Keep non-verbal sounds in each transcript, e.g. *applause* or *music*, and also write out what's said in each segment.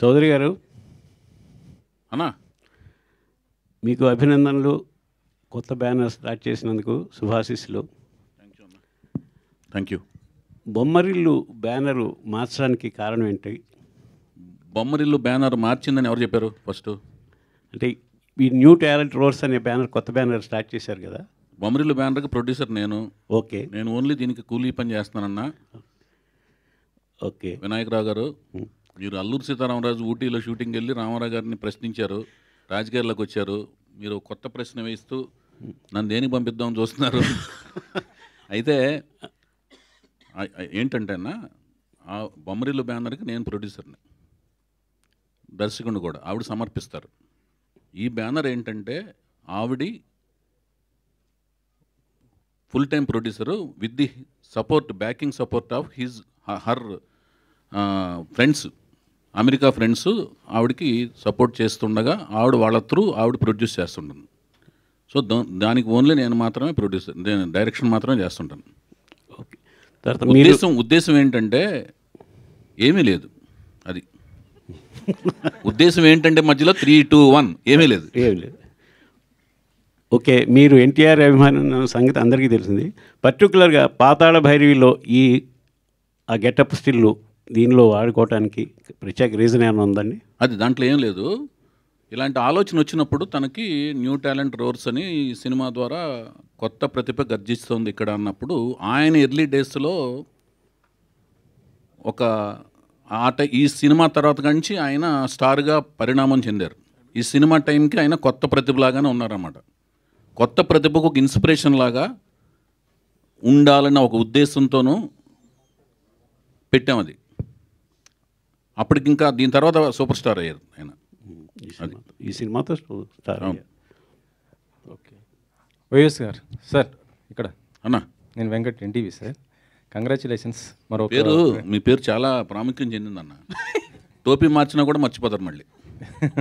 చౌదరి గారు అన్నా మీకు అభినందనలు కొత్త బ్యానర్ స్టార్ట్ చేసినందుకు శుభాశీస్సులు థ్యాంక్ యూ బొమ్మరిల్లు బ్యానరు మార్చడానికి కారణం ఏంటి బొమ్మరిల్లు బ్యానర్ మార్చిందని ఎవరు చెప్పారు ఫస్ట్ అంటే ఈ న్యూ టాలెంట్ రోడ్స్ అనే బ్యానర్ కొత్త బ్యానర్ స్టార్ట్ చేశారు కదా బొమ్మరిల్లు బ్యానర్కి ప్రొడ్యూసర్ నేను ఓకే నేను ఓన్లీ దీనికి కూలీ పని చేస్తానన్నా ఓకే వినాయకరావు గారు మీరు అల్లూరు సీతారామరాజు ఊటీలో షూటింగ్ వెళ్ళి రామారావు గారిని ప్రశ్నించారు రాజకీయాల్లోకి వచ్చారు మీరు కొత్త ప్రశ్న వేస్తూ నన్ను దేనికి పంపిద్దాం చూస్తున్నారు *laughs* అయితే ఏంటంటే అన్న ఆ బొమ్మరిల్లు బ్యానర్కి నేను ప్రొడ్యూసర్ని దర్శకుని కూడా ఆవిడ సమర్పిస్తారు ఈ బ్యానర్ ఏంటంటే ఆవిడ full time producer with the support backing support of his her friends America friends ఆవిడకి సపోర్ట్ చేస్తుండగా ఆవిడ వాళ్ళ త్రూ ఆవిడ ప్రొడ్యూస్ చేస్తుంటాను సో దానికి ఓన్లీ నేను మాత్రమే ప్రొడ్యూస్ నేను డైరెక్షన్ మాత్రమే చేస్తుంటాను ఓకే తర్వాత ఉద్దేశం ఉద్దేశం ఏంటంటే ఏమీ లేదు అది ఉద్దేశం ఏంటంటే మధ్యలో త్రీ టూ వన్ ఏమీ లేదు ఏమీ లేదు ఓకే మీరు ఎన్టీఆర్ అభిమానం సంగతి అందరికీ తెలిసింది పర్టికులర్గా పాతాళ భైరవిలో ఈ ఆ గెటప్ స్టిల్లు దీనిలో ఆడుకోవటానికి ప్రత్యేక రీజన్ ఏమైనా ఉందండి అది దాంట్లో ఏం లేదు ఇలాంటి ఆలోచన వచ్చినప్పుడు తనకి న్యూ టాలెంట్ రోర్స్ అని సినిమా ద్వారా కొత్త ప్రతిభ గర్జిస్తుంది ఇక్కడ అన్నప్పుడు ఆయన ఎర్లీ డేస్లో ఒక ఆట ఈ సినిమా తర్వాత నుంచి ఆయన స్టార్గా పరిణామం చెందారు ఈ సినిమా టైంకి ఆయన కొత్త ప్రతిభలాగానే ఉన్నారన్నమాట కొత్త ప్రతిభకు ఒక ఇన్స్పిరేషన్ లాగా ఉండాలన్న ఒక ఉద్దేశంతోనూ పెట్టాం అది అప్పటికి ఇంకా దీని తర్వాత సూపర్ స్టార్ అయ్యారు ఆయన ఈ సినిమాతో స్టార్ ఓకే వైఎస్ గారు సార్ ఇక్కడ అన్నా నేను వెంకట్ ఎన్టీవీ సార్ కంగ్రాచులేషన్స్ మరో పేరు మీ పేరు చాలా ప్రాముఖ్యం చెందిందన్న *laughs* టోపీ మార్చినా కూడా మర్చిపోతారు మళ్ళీ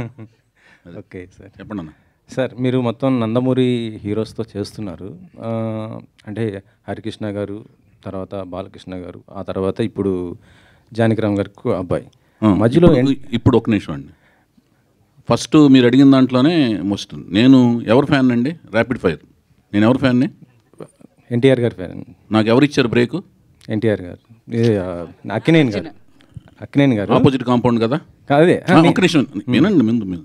*laughs* ఓకే సార్ చెప్పండి అన్న సార్ మీరు మొత్తం నందమూరి హీరోస్తో చేస్తున్నారు అంటే హరికృష్ణ గారు తర్వాత బాలకృష్ణ గారు ఆ తర్వాత ఇప్పుడు జానకిరామ్ గారికి అబ్బాయి మధ్యలో ఇప్పుడు ఒక నిమిషం అండి ఫస్ట్ మీరు అడిగిన దాంట్లోనే మొస్తుంది నేను ఎవరి ఫ్యాన్ అండి ర్యాపిడ్ ఫైర్ నేను ఎవరి ఫ్యాన్ని ఎన్టీఆర్ గారి ఫ్యాన్ నాకు ఎవరు ఇచ్చారు బ్రేక్ ఎన్టీఆర్ గారు అక్కినేని గారు అక్కినేని గారు ఆపోజిట్ కాంపౌండ్ కదా అదే ఒక నిమిషం నేనండి ముందు మీరు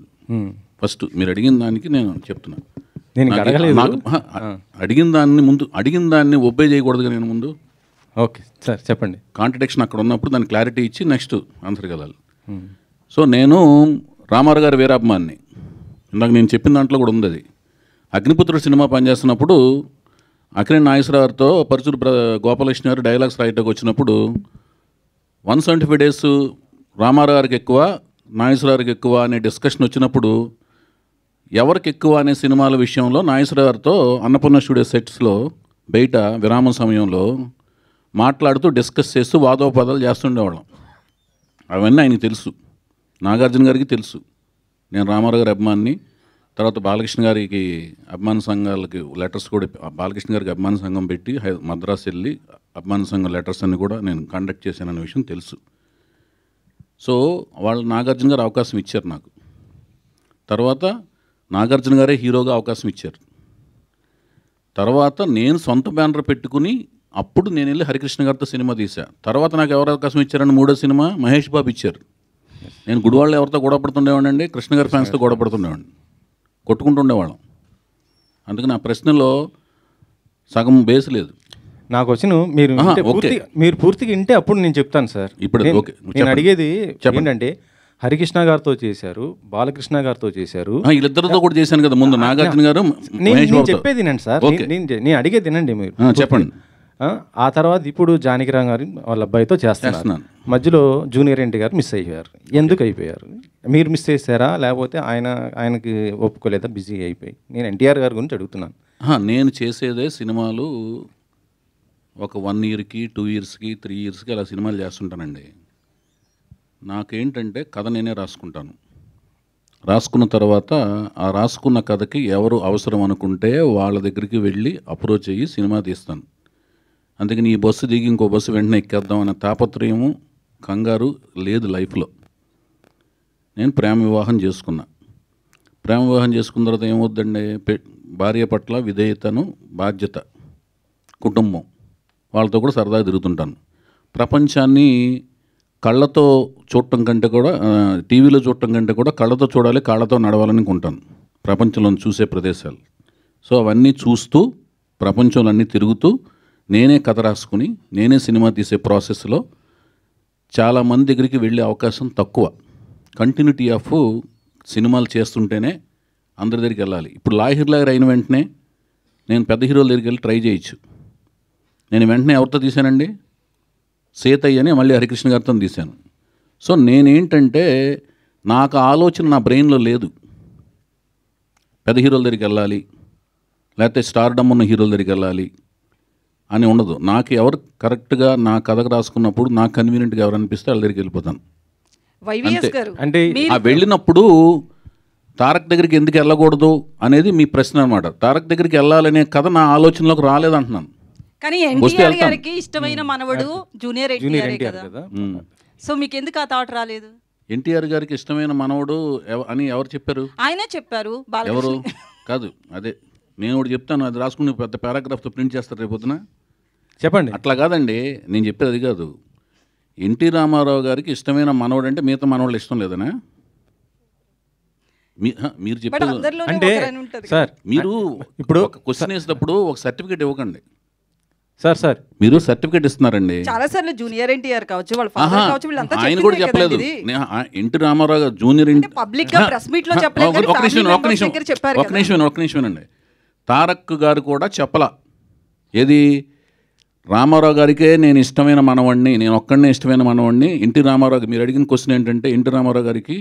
ఫస్ట్ మీరు అడిగిన దానికి నేను చెప్తున్నాను నేను అడగలేదు అడిగిన దాన్ని ముందు అడిగిన దాన్ని ఒబ్బే చేయకూడదు నేను ముందు ఓకే సార్ చెప్పండి కాంట్రడిక్షన్ అక్కడ ఉన్నప్పుడు దాని క్లారిటీ ఇచ్చి నెక్స్ట్ ఆన్సర్ కదా hmm. సో నేను రామారావు గారి వీరాభిమాన్ని ఇందాక నేను చెప్పిన దాంట్లో కూడా ఉంది అది అగ్నిపుత్రుడు సినిమా పనిచేస్తున్నప్పుడు అఖిల నాగేశ్వరరావుతో పరుచూరు గోపాలకృష్ణ గారు డైలాగ్స్ రాయటకు వచ్చినప్పుడు one seventy five days Ramarao గారికి ఎక్కువ నాగేశ్వరరావుకి ఎక్కువ అనే డిస్కషన్ వచ్చినప్పుడు ఎవరికి ఎక్కువ అనే సినిమాల విషయంలో నాగేశ్వరరావుతో అన్నపూర్ణ స్టూడియో సెట్స్లో బయట విరామ సమయంలో మాట్లాడుతూ డిస్కస్ చేస్తూ వాదోపాదాలు చేస్తుండేవాళ్ళం అవన్నీ ఆయనకి తెలుసు నాగార్జున గారికి తెలుసు నేను రామారావు గారి అభిమాన్ని తర్వాత బాలకృష్ణ గారికి అభిమాన సంఘాలకి లెటర్స్ కూడా బాలకృష్ణ గారికి అభిమాన సంఘం పెట్టి మద్రాసు వెళ్ళి అభిమాన సంఘం లెటర్స్ అన్ని కూడా నేను కండక్ట్ అనే విషయం తెలుసు సో వాళ్ళు నాగార్జున గారు అవకాశం ఇచ్చారు నాకు తర్వాత నాగార్జున గారే హీరోగా అవకాశం ఇచ్చారు తర్వాత నేను సొంత బ్యానర్ పెట్టుకుని అప్పుడు నేను వెళ్ళి హరికృష్ణ గారితో సినిమా తీసా తర్వాత నాకు ఎవరు అవకాశం ఇచ్చారని మూడో సినిమా మహేష్ బాబు ఇచ్చారు నేను గుడివాళ్ళు ఎవరితో గొడవ పడుతుండేవాడిని కృష్ణ గారి ఫ్యాన్స్తో గొడవ పడుతుండేవాడిని కొట్టుకుంటుండేవాళ్ళం అందుకు నా ప్రశ్నలో సగం బేస్ లేదు నాకు వచ్చిన మీరు మీరు పూర్తిగా వింటే అప్పుడు నేను చెప్తాను సార్ ఇప్పుడు నేను అడిగేది చెప్పండి హరికృష్ణ గారితో చేశారు బాలకృష్ణ గారితో చేశారు వీళ్ళిద్దరితో కూడా చేశాను కదా ముందు నాగార్జున గారు నేను చెప్పేది సార్ నేను నేను అడిగేది తినండి మీరు చెప్పండి ఆ తర్వాత ఇప్పుడు జానకిరామ్ గారి వాళ్ళ అబ్బాయితో చేస్తున్నాను మధ్యలో జూనియర్ ఎన్టీ గారు మిస్ అయిపోయారు ఎందుకు అయిపోయారు మీరు మిస్ చేశారా లేకపోతే ఆయన ఆయనకి ఒప్పుకోలేదా బిజీ అయిపోయి నేను ఎన్టీఆర్ గారి గురించి అడుగుతున్నాను నేను చేసేదే సినిమాలు ఒక వన్ ఇయర్కి టూ ఇయర్స్కి త్రీ ఇయర్స్కి అలా సినిమాలు చేస్తుంటానండి నాకేంటంటే కథ నేనే రాసుకుంటాను రాసుకున్న తర్వాత ఆ రాసుకున్న కథకి ఎవరు అవసరం అనుకుంటే వాళ్ళ దగ్గరికి వెళ్ళి అప్రోచ్ అయ్యి సినిమా తీస్తాను అందుకని ఈ బస్సు దిగి ఇంకో బస్సు వెంటనే ఎక్కేద్దాం అనే తాపత్రయము కంగారు లేదు లైఫ్లో నేను ప్రేమ వివాహం చేసుకున్నా ప్రేమ వివాహం చేసుకున్న తర్వాత ఏమవుద్దండి భార్య పట్ల విధేయతను బాధ్యత కుటుంబం వాళ్ళతో కూడా సరదాగా తిరుగుతుంటాను ప్రపంచాన్ని కళ్ళతో చూడటం కంటే కూడా టీవీలో చూడటం కంటే కూడా కళ్ళతో చూడాలి కాళ్ళతో నడవాలనుకుంటాను ప్రపంచంలో చూసే ప్రదేశాలు సో అవన్నీ చూస్తూ ప్రపంచంలో అన్నీ తిరుగుతూ నేనే కథ రాసుకుని నేనే సినిమా తీసే ప్రాసెస్లో చాలామంది దగ్గరికి వెళ్ళే అవకాశం తక్కువ కంటిన్యూటీ ఆఫ్ సినిమాలు చేస్తుంటేనే అందరి దగ్గరికి వెళ్ళాలి ఇప్పుడు లాహిర్ లాగర్ అయిన వెంటనే నేను పెద్ద హీరోల దగ్గరికి వెళ్ళి ట్రై చేయొచ్చు నేను వెంటనే ఎవరితో తీశానండి అని మళ్ళీ హరికృష్ణ గారితో తీశాను సో నేనేంటంటే నాకు ఆలోచన నా బ్రెయిన్లో లేదు పెద్ద హీరోల దగ్గరికి వెళ్ళాలి లేకపోతే స్టార్డమ్ ఉన్న హీరోల దగ్గరికి వెళ్ళాలి అని ఉండదు నాకు ఎవరు కరెక్ట్గా నా కథకు రాసుకున్నప్పుడు నాకు కన్వీనియంట్గా ఎవరు అనిపిస్తే వాళ్ళ దగ్గరికి వెళ్ళిపోతాను అంటే ఆ వెళ్ళినప్పుడు తారక్ దగ్గరికి ఎందుకు వెళ్ళకూడదు అనేది మీ ప్రశ్న అనమాట తారక్ దగ్గరికి వెళ్ళాలనే కథ నా ఆలోచనలోకి అంటున్నాను కానీ ఎన్టీఆర్ గారికి ఇష్టమైన మనవడు జూనియర్ సో మీకు ఎందుకు ఆ థాట్ రాలేదు ఎన్టీఆర్ గారికి ఇష్టమైన మనవడు అని ఎవరు చెప్పారు ఆయనే చెప్పారు ఎవరు కాదు అదే నేను చెప్తాను అది రాసుకుని పెద్ద పారాగ్రాఫ్తో ప్రింట్ చేస్తారు పొద్దున చెప్పండి అట్లా కాదండి నేను చెప్పేది అది కాదు ఎన్టీ రామారావు గారికి ఇష్టమైన మనవడు అంటే మిగతా మనవాళ్ళు ఇష్టం లేదనా మీరు చెప్పేది అంటే సార్ మీరు ఇప్పుడు క్వశ్చన్ వేసినప్పుడు ఒక సర్టిఫికేట్ ఇవ్వకండి సార్ సార్ మీరు సర్టిఫికేట్ ఇస్తున్నారండి చాలా సార్లు జూనియర్ ఎన్టీఆర్ కావచ్చు వాళ్ళ ఫాదర్ కావచ్చు వీళ్ళంతా ఆయన కూడా చెప్పలేదు ఎన్టీ రామారావు గారు జూనియర్ పబ్లిక్ గా ప్రెస్ మీట్ లో చెప్పలేదు ఒక నిమిషం ఒక నిమిషం ఒక నిమిషం ఒక నిమిషం అండి తారక్ గారు కూడా చెప్పలా ఏది రామారావు గారికే నేను ఇష్టమైన మనవాడిని నేను ఒక్కడనే ఇష్టమైన మనవాడిని ఎన్టీ రామారావు మీరు అడిగిన క్వశ్చన్ ఏంటంటే ఎన్టీ రామారావు గారికి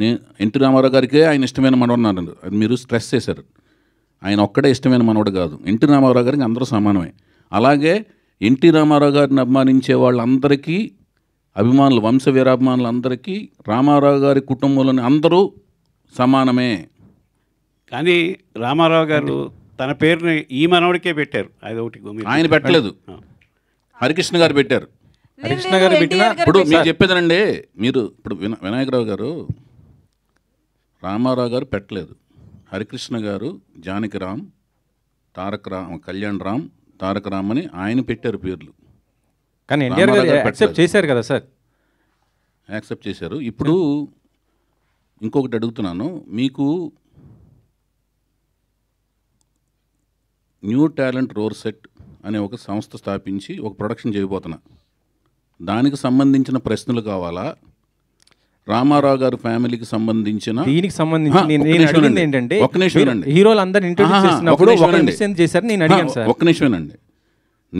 నేను ఎన్టీ రామారావు గారికే ఆయన ఇష్టమైన మనవాడిని అది మీరు స్ట్రెస్ చేశారు ఆయన ఒక్కడే ఇష్టమైన మనవాడు కాదు ఎన్టీ రామారావు గారికి అందరూ సమానమే అలాగే ఎన్టీ రామారావు గారిని అభిమానించే వాళ్ళందరికీ అభిమానులు వంశ అందరికీ రామారావు గారి కుటుంబంలోని అందరూ సమానమే కానీ రామారావు గారు తన పేరుని ఈ మనవడికే పెట్టారు అది ఒకటి ఆయన పెట్టలేదు హరికృష్ణ గారు పెట్టారు హరికృష్ణ గారు పెట్టిన ఇప్పుడు మీరు చెప్పేదనండి మీరు ఇప్పుడు వినాయకరావు గారు రామారావు గారు పెట్టలేదు హరికృష్ణ గారు జానకి రామ్ తారక రామ్ కళ్యాణ్ రామ్ తారక రామ్ అని ఆయన పెట్టారు పేర్లు కానీ ఎన్టీఆర్ గారు యాక్సెప్ట్ చేశారు కదా సార్ యాక్సెప్ట్ చేశారు ఇప్పుడు ఇంకొకటి అడుగుతున్నాను మీకు న్యూ టాలెంట్ రోర్ సెట్ అనే ఒక సంస్థ స్థాపించి ఒక ప్రొడక్షన్ చేయబోతున్నా దానికి సంబంధించిన ప్రశ్నలు కావాలా రామారావు గారు ఫ్యామిలీకి సంబంధించిన దీనికి సంబంధించి ఏంటంటే చేశారు నేను అడిగాను సార్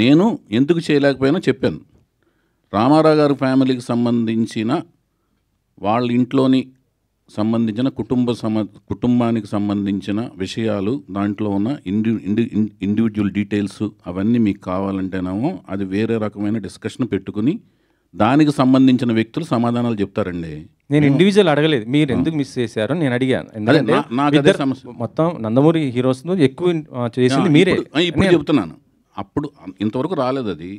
నేను ఎందుకు చేయలేకపోయినా చెప్పాను రామారావు గారు ఫ్యామిలీకి సంబంధించిన వాళ్ళ ఇంట్లోని సంబంధించిన కుటుంబ సమ కుటుంబానికి సంబంధించిన విషయాలు దాంట్లో ఉన్న ఇండి ఇండి ఇండివిజువల్ డీటెయిల్స్ అవన్నీ మీకు కావాలంటేనేమో అది వేరే రకమైన డిస్కషన్ పెట్టుకుని దానికి సంబంధించిన వ్యక్తులు సమాధానాలు చెప్తారండి నేను ఇండివిజువల్ అడగలేదు మీరు ఎందుకు మిస్ చేశారు నేను అడిగాను ఎందుకంటే మొత్తం నందమూరి హీరోస్ ఎక్కువ చేసింది మీరే ఇప్పుడు చెప్తున్నాను అప్పుడు ఇంతవరకు రాలేదు అది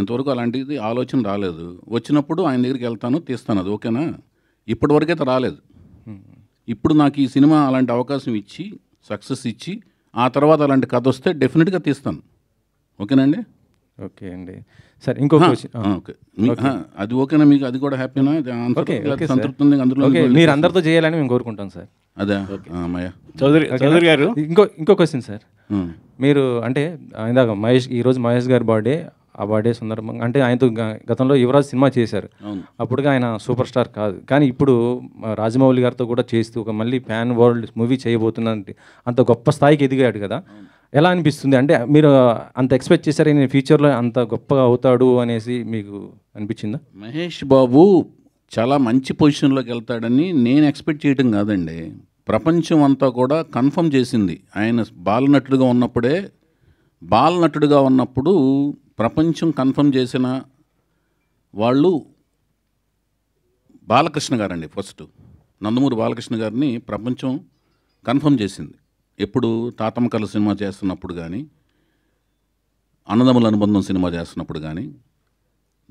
ఇంతవరకు అలాంటిది ఆలోచన రాలేదు వచ్చినప్పుడు ఆయన దగ్గరికి వెళ్తాను తీస్తాను అది ఓకేనా ఇప్పటి వరకైతే రాలేదు ఇప్పుడు నాకు ఈ సినిమా అలాంటి అవకాశం ఇచ్చి సక్సెస్ ఇచ్చి ఆ తర్వాత అలాంటి కథ వస్తే డెఫినెట్గా తీస్తాను ఓకేనండి ఓకే అండి సార్ ఇంకో ఓకే అది ఓకేనా మీకు అది కూడా హ్యాపీనా సంతృప్తి ఉంది మీరు అందరితో చేయాలని మేము కోరుకుంటాం సార్ అదే చౌదరి చౌదరి గారు ఇంకో ఇంకో క్వశ్చన్ సార్ మీరు అంటే ఇందాక మహేష్ ఈరోజు మహేష్ గారి బర్త్డే ఆ బర్త్డే సందర్భంగా అంటే ఆయనతో గతంలో యువరాజ్ సినిమా చేశారు అప్పుడుగా ఆయన సూపర్ స్టార్ కాదు కానీ ఇప్పుడు రాజమౌళి గారితో కూడా చేస్తూ ఒక మళ్ళీ ఫ్యాన్ వరల్డ్ మూవీ చేయబోతున్నది అంత గొప్ప స్థాయికి ఎదిగాడు కదా ఎలా అనిపిస్తుంది అంటే మీరు అంత ఎక్స్పెక్ట్ చేశారు నేను ఫ్యూచర్లో అంత గొప్పగా అవుతాడు అనేసి మీకు అనిపించిందా మహేష్ బాబు చాలా మంచి పొజిషన్లోకి వెళ్తాడని నేను ఎక్స్పెక్ట్ చేయడం కాదండి ప్రపంచం అంతా కూడా కన్ఫర్మ్ చేసింది ఆయన బాలనటుడుగా ఉన్నప్పుడే బాలనటుడుగా ఉన్నప్పుడు ప్రపంచం కన్ఫర్మ్ చేసిన వాళ్ళు బాలకృష్ణ గారండి ఫస్ట్ నందమూరి బాలకృష్ణ గారిని ప్రపంచం కన్ఫర్మ్ చేసింది ఎప్పుడు తాతమ్మకల సినిమా చేస్తున్నప్పుడు కానీ అన్నదమ్ముల అనుబంధం సినిమా చేస్తున్నప్పుడు కానీ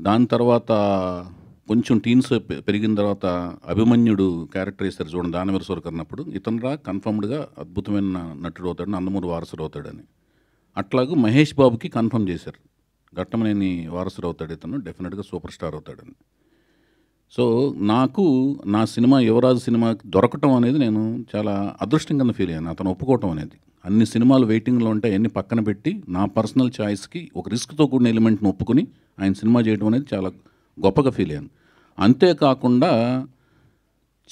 దాని తర్వాత కొంచెం టీన్స్ పెరిగిన తర్వాత అభిమన్యుడు క్యారెక్టర్ వేస్తారు చూడండి దానవీర సోర్కర్ ఇతను రా కన్ఫర్మ్డ్గా అద్భుతమైన నటుడు అవుతాడు నందమూరి వారసుడు అవుతాడని అట్లాగూ మహేష్ బాబుకి కన్ఫర్మ్ చేశారు ఘట్టమనేని వారసుడు అవుతాడు ఇతను డెఫినెట్గా సూపర్ స్టార్ అవుతాడని సో నాకు నా సినిమా యువరాజు సినిమా దొరకటం అనేది నేను చాలా అదృష్టం కింద ఫీల్ అయ్యాను అతను ఒప్పుకోవటం అనేది అన్ని సినిమాలు వెయిటింగ్లో ఉంటే అన్ని పక్కన పెట్టి నా పర్సనల్ చాయిస్కి ఒక రిస్క్తో కూడిన ఎలిమెంట్ని ఒప్పుకొని ఆయన సినిమా చేయడం అనేది చాలా గొప్పగా ఫీల్ అయ్యాను అంతేకాకుండా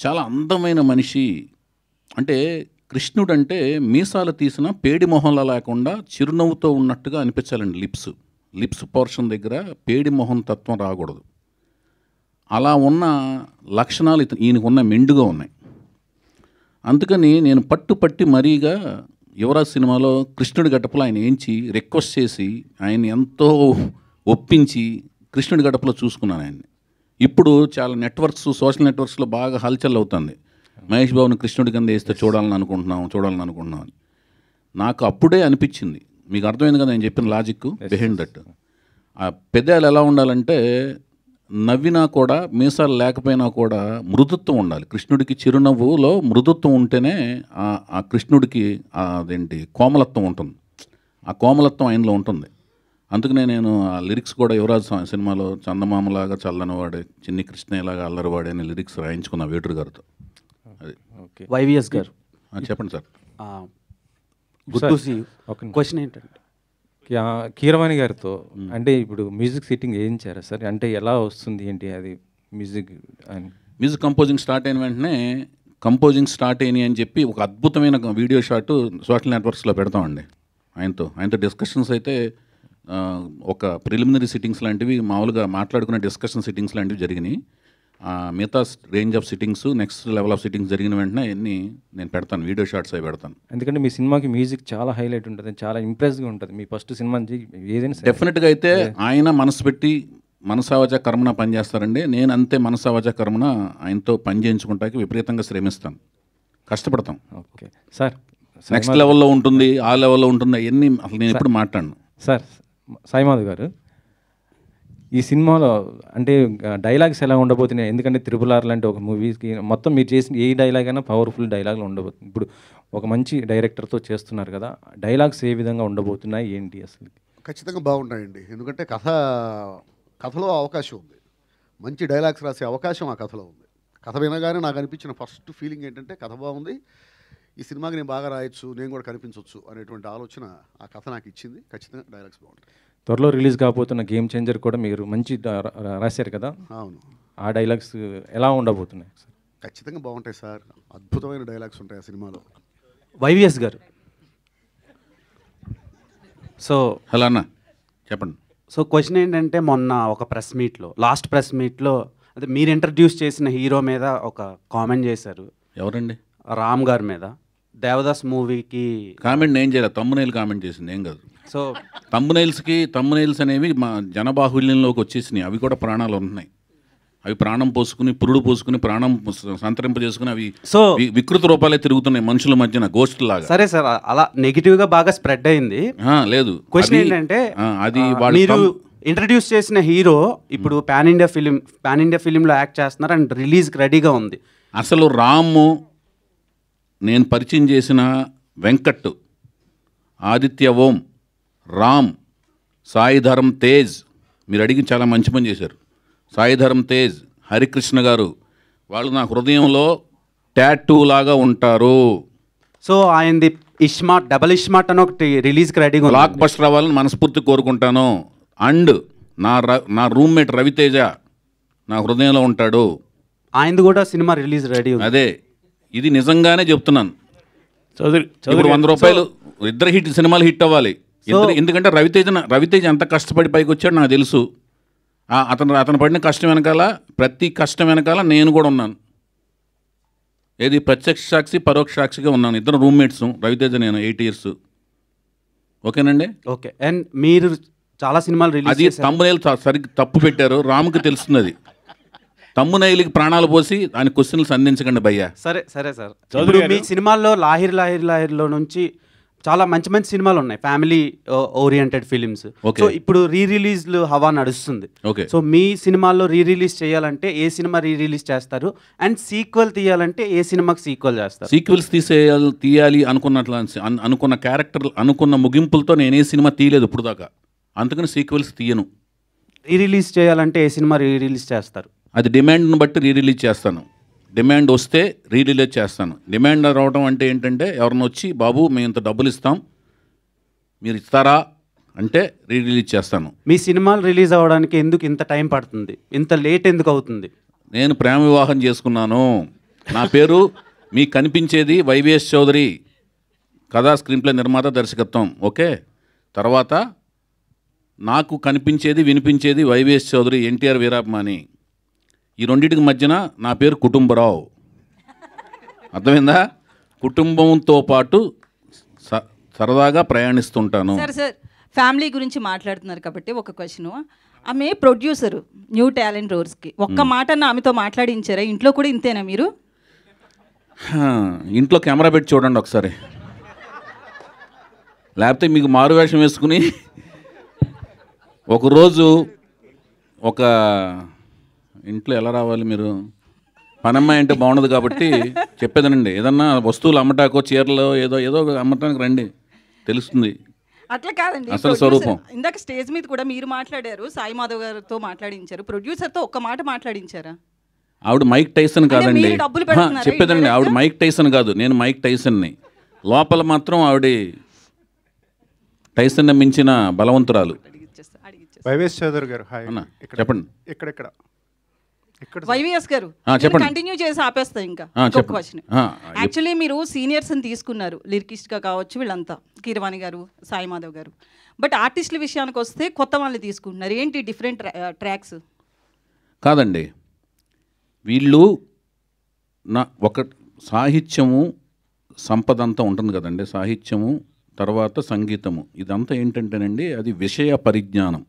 చాలా అందమైన మనిషి అంటే కృష్ణుడంటే మీసాలు తీసిన పేడి మొహంలా లేకుండా చిరునవ్వుతో ఉన్నట్టుగా అనిపించాలండి లిప్స్ లిప్స్ పోర్షన్ దగ్గర పేడి మొహం తత్వం రాకూడదు అలా ఉన్న లక్షణాలు ఇతను ఈయనకున్న మెండుగా ఉన్నాయి అందుకని నేను పట్టు పట్టి మరీగా యువరాజ్ సినిమాలో కృష్ణుడి గడపలో ఆయన ఏంచి రిక్వెస్ట్ చేసి ఆయన ఎంతో ఒప్పించి కృష్ణుడి గడపలో చూసుకున్నాను ఆయన్ని ఇప్పుడు చాలా నెట్వర్క్స్ సోషల్ నెట్వర్క్స్లో బాగా హల్చల్ అవుతుంది మహేష్ బాబుని కృష్ణుడి కింద వేస్తే చూడాలని అనుకుంటున్నాం చూడాలని అనుకుంటున్నాం అని నాకు అప్పుడే అనిపించింది మీకు అర్థమైంది కదా నేను చెప్పిన లాజిక్ బిహైండ్ దట్ ఆ పెద్దలు ఎలా ఉండాలంటే నవ్వినా కూడా మీసాలు లేకపోయినా కూడా మృదుత్వం ఉండాలి కృష్ణుడికి చిరునవ్వులో మృదుత్వం ఉంటేనే ఆ కృష్ణుడికి అదేంటి కోమలత్వం ఉంటుంది ఆ కోమలత్వం ఆయనలో ఉంటుంది అందుకనే నేను ఆ లిరిక్స్ కూడా యువరాజ్ సినిమాలో చందమామలాగా చల్లనివాడే చిన్ని కృష్ణేలాగా అల్లరివాడే అనే లిరిక్స్ రాయించుకున్నా వేటూరు గారితో అది వైవిఎస్ గారు చెప్పండి సార్ క్వశ్చన్ ఏంటంటే కీరవాణి గారితో అంటే ఇప్పుడు మ్యూజిక్ సిట్టింగ్ వేయించారా సార్ అంటే ఎలా వస్తుంది ఏంటి అది మ్యూజిక్ మ్యూజిక్ కంపోజింగ్ స్టార్ట్ అయిన వెంటనే కంపోజింగ్ స్టార్ట్ అయినాయి అని చెప్పి ఒక అద్భుతమైన వీడియో షాట్ సోషల్ నెట్వర్క్స్లో పెడతామండి ఆయనతో ఆయనతో డిస్కషన్స్ అయితే ఒక ప్రిలిమినరీ సిట్టింగ్స్ లాంటివి మామూలుగా మాట్లాడుకునే డిస్కషన్ సిట్టింగ్స్ లాంటివి జరిగినాయి మిగతా range of sittings next level of sittings జరిగిన వెంటనే అన్ని నేను పెడతాను వీడియో షార్ట్స్ అవి పెడతాను ఎందుకంటే మీ సినిమాకి మ్యూజిక్ చాలా హైలైట్ ఉంటుంది చాలా ఇంప్రెస్గా ఉంటుంది మీ ఫస్ట్ సినిమా ఏదైనా డెఫినెట్గా అయితే ఆయన మనసు పెట్టి మనసావచ కర్మన పనిచేస్తారండి నేను అంతే మనసావచ కర్మన ఆయనతో పని చేయించుకుంటానికి విపరీతంగా శ్రమిస్తాను కష్టపడతాం ఓకే సార్ నెక్స్ట్ లెవెల్లో ఉంటుంది ఆ లెవెల్లో ఉంటుంది అవన్నీ అసలు నేను ఎప్పుడు మాట్లాడను సార్ సాయిమాధు గారు ఈ సినిమాలో అంటే డైలాగ్స్ ఎలా ఉండబోతున్నాయి ఎందుకంటే త్రిపుల్ ఆర్ లాంటి ఒక మూవీకి మొత్తం మీరు చేసిన ఏ డైలాగ్ అయినా పవర్ఫుల్ డైలాగ్లు ఉండబోతుంది ఇప్పుడు ఒక మంచి డైరెక్టర్తో చేస్తున్నారు కదా డైలాగ్స్ ఏ విధంగా ఉండబోతున్నాయి ఏంటి అసలు ఖచ్చితంగా బాగుంటాయండి ఎందుకంటే కథ కథలో అవకాశం ఉంది మంచి డైలాగ్స్ రాసే అవకాశం ఆ కథలో ఉంది కథ వినగానే నాకు అనిపించిన ఫస్ట్ ఫీలింగ్ ఏంటంటే కథ బాగుంది ఈ సినిమాకి నేను బాగా రాయొచ్చు నేను కూడా కనిపించవచ్చు అనేటువంటి ఆలోచన ఆ కథ నాకు ఇచ్చింది ఖచ్చితంగా డైలాగ్స్ బాగుంటాయి త్వరలో రిలీజ్ కాబోతున్న గేమ్ చేంజర్ కూడా మీరు మంచి రాశారు కదా అవును ఆ డైలాగ్స్ ఎలా ఉండబోతున్నాయి సార్ ఖచ్చితంగా బాగుంటాయి సార్ అద్భుతమైన డైలాగ్స్ ఉంటాయి ఆ సినిమాలో వైవిఎస్ గారు సో హలో అన్న చెప్పండి సో క్వశ్చన్ ఏంటంటే మొన్న ఒక ప్రెస్ మీట్లో లాస్ట్ ప్రెస్ మీట్లో అదే మీరు ఇంట్రడ్యూస్ చేసిన హీరో మీద ఒక కామెంట్ చేశారు ఎవరండి రామ్ గారి మీద దేవదాస్ మూవీకి కామెంట్ నేను చేయలేదు తమ్మునేలు కామెంట్ చేసింది ఏం కాదు సో తమ్మునైల్స్కి తమ్మునైల్స్ అనేవి మా జనబాహుల్యంలోకి వచ్చేసినాయి అవి కూడా ప్రాణాలు ఉన్నాయి అవి ప్రాణం పోసుకుని పురుడు పోసుకుని ప్రాణం సంతరింప చేసుకుని అవి సో వికృత రూపాలే తిరుగుతున్నాయి మనుషుల మధ్యన గోస్ట్ లాగా సరే సార్ అలా నెగిటివ్ గా బాగా స్ప్రెడ్ అయింది లేదు క్వశ్చన్ ఏంటంటే అది మీరు ఇంట్రడ్యూస్ చేసిన హీరో ఇప్పుడు pan India film pan India ఫిలింలో యాక్ట్ చేస్తున్నారు అండ్ రిలీజ్ రెడీగా ఉంది అసలు రాము నేను పరిచయం చేసిన వెంకట్ ఆదిత్య ఓం రామ్ సాయిధరం తేజ్ మీరు అడిగి చాలా మంచి పని చేశారు సాయిధరం తేజ్ హరికృష్ణ గారు వాళ్ళు నా హృదయంలో ట్యాటూ లాగా ఉంటారు సో ఆయనది ఇష్మార్ట్ డబల్ ఇష్మాట్ అని ఒకటి రిలీజ్కి రెడీగా లాక్ బస్ రావాలని మనస్ఫూర్తి కోరుకుంటాను అండ్ నా నా రూమ్మేట్ రవితేజ నా హృదయంలో ఉంటాడు ఆయనది కూడా సినిమా రిలీజ్ రెడీ అదే ఇది నిజంగానే చెప్తున్నాను చౌదరి వంద రూపాయలు ఇద్దరు హిట్ సినిమాలు హిట్ అవ్వాలి ఎందుకంటే రవితేజ రవితేజ ఎంత కష్టపడి పైకి వచ్చాడు నాకు తెలుసు అతను అతను పడిన కష్టం వెనకాల ప్రతి కష్టం వెనకాల నేను కూడా ఉన్నాను ఏది ప్రత్యక్ష సాక్షి పరోక్ష సాక్షిగా ఉన్నాను ఇద్దరు రూమ్మేట్స్ రవితేజ నేను ఎయిట్ ఇయర్స్ ఓకేనండి ఓకే అండ్ మీరు చాలా సినిమాలు అది తమ్మునైలు సరిగ్గా తప్పు పెట్టారు రాముకి తెలుస్తుంది అది తమ్మునైలికి ప్రాణాలు పోసి దాని క్వశ్చన్లు సంధించకండి భయ్యా సరే సరే సార్ మీ సినిమాల్లో లాహిర్ లాహిర్ లాహిర్లో నుంచి చాలా మంచి మంచి సినిమాలు ఉన్నాయి ఫ్యామిలీ ఓరియంటెడ్ ఫిలిమ్స్ సో ఇప్పుడు రీ రిలీజ్ హవా నడుస్తుంది సో మీ సినిమాల్లో రీ రిలీజ్ చేయాలంటే ఏ సినిమా రీ రిలీజ్ చేస్తారు అండ్ సీక్వెల్ తీయాలంటే ఏ సినిమాకి సీక్వెల్ చేస్తారు సీక్వెల్స్ తీసేయాలి తీయాలి అనుకున్నట్ల అనుకున్న క్యారెక్టర్ అనుకున్న ముగింపులతో నేను ఏ సినిమా తీయలేదు ఇప్పుడు దాకా అందుకని సీక్వెల్స్ తీయను రీ రిలీజ్ చేయాలంటే ఏ సినిమా రీ రిలీజ్ చేస్తారు అది డిమాండ్ను బట్టి రీ రిలీజ్ చేస్తాను డిమాండ్ వస్తే రీరిలీజ్ చేస్తాను డిమాండ్ రావడం అంటే ఏంటంటే ఎవరిని వచ్చి బాబు మేము ఇంత డబ్బులు ఇస్తాం మీరు ఇస్తారా అంటే రీరిలీజ్ చేస్తాను మీ సినిమాలు రిలీజ్ అవ్వడానికి ఎందుకు ఇంత టైం పడుతుంది ఇంత లేట్ ఎందుకు అవుతుంది నేను ప్రేమ వివాహం చేసుకున్నాను నా పేరు మీకు కనిపించేది వైవిఎస్ చౌదరి కథా స్క్రీన్ప్లే నిర్మాత దర్శకత్వం ఓకే తర్వాత నాకు కనిపించేది వినిపించేది వైవిఎస్ చౌదరి ఎన్టీఆర్ వీరాభిమాని ఈ రెండింటికి మధ్యన నా పేరు కుటుంబరావు అర్థమైందా కుటుంబంతో పాటు సరదాగా ప్రయాణిస్తుంటాను సార్ సార్ ఫ్యామిలీ గురించి మాట్లాడుతున్నారు కాబట్టి ఒక క్వశ్చను ఆమె ప్రొడ్యూసర్ న్యూ టాలెంట్ రోడ్స్కి ఒక్క మాట ఆమెతో మాట్లాడించారా ఇంట్లో కూడా ఇంతేనా మీరు ఇంట్లో కెమెరా పెట్టి చూడండి ఒకసారి లేకపోతే మీకు మారు వేషం వేసుకుని ఒకరోజు ఒక ఇంట్లో ఎలా రావాలి మీరు పనమ్మాయి అంటే బాగుండదు కాబట్టి చెప్పేదనండి ఏదన్నా వస్తువులు అమ్మటాకో చీరలో ఏదో ఏదో అమ్మటానికి రండి తెలుస్తుంది అట్లా కాదండి అసలు స్వరూపం ఇందాక స్టేజ్ మీద కూడా మీరు మాట్లాడారు సాయి మాధవ్ గారితో మాట్లాడించారు ప్రొడ్యూసర్తో ఒక్క మాట మాట్లాడించారా ఆవిడ మైక్ టైసన్ కాదండి చెప్పేదండి ఆవిడ మైక్ టైసన్ కాదు నేను మైక్ టైసన్ని లోపల మాత్రం ఆవిడ టైసన్ మించిన బలవంతురాలు చౌదరి గారు హాయ్ చెప్పండి ఇక్కడెక్కడ గారు కంటిన్యూ చేసి ఆపేస్తా ఇంకా క్వశ్చన్ యాక్చువల్లీ మీరు సీనియర్స్ తీసుకున్నారు లిరికిస్ట్ గా కావచ్చు వీళ్ళంతా కీరవాణి గారు సాయి మాధవ్ గారు బట్ ఆర్టిస్టుల విషయానికి వస్తే కొత్త వాళ్ళని తీసుకుంటున్నారు ఏంటి డిఫరెంట్ ట్రాక్స్ కాదండి వీళ్ళు నా ఒక సాహిత్యము సంపద అంతా ఉంటుంది కదండి సాహిత్యము తర్వాత సంగీతము ఇదంతా ఏంటంటేనండి అది విషయ పరిజ్ఞానం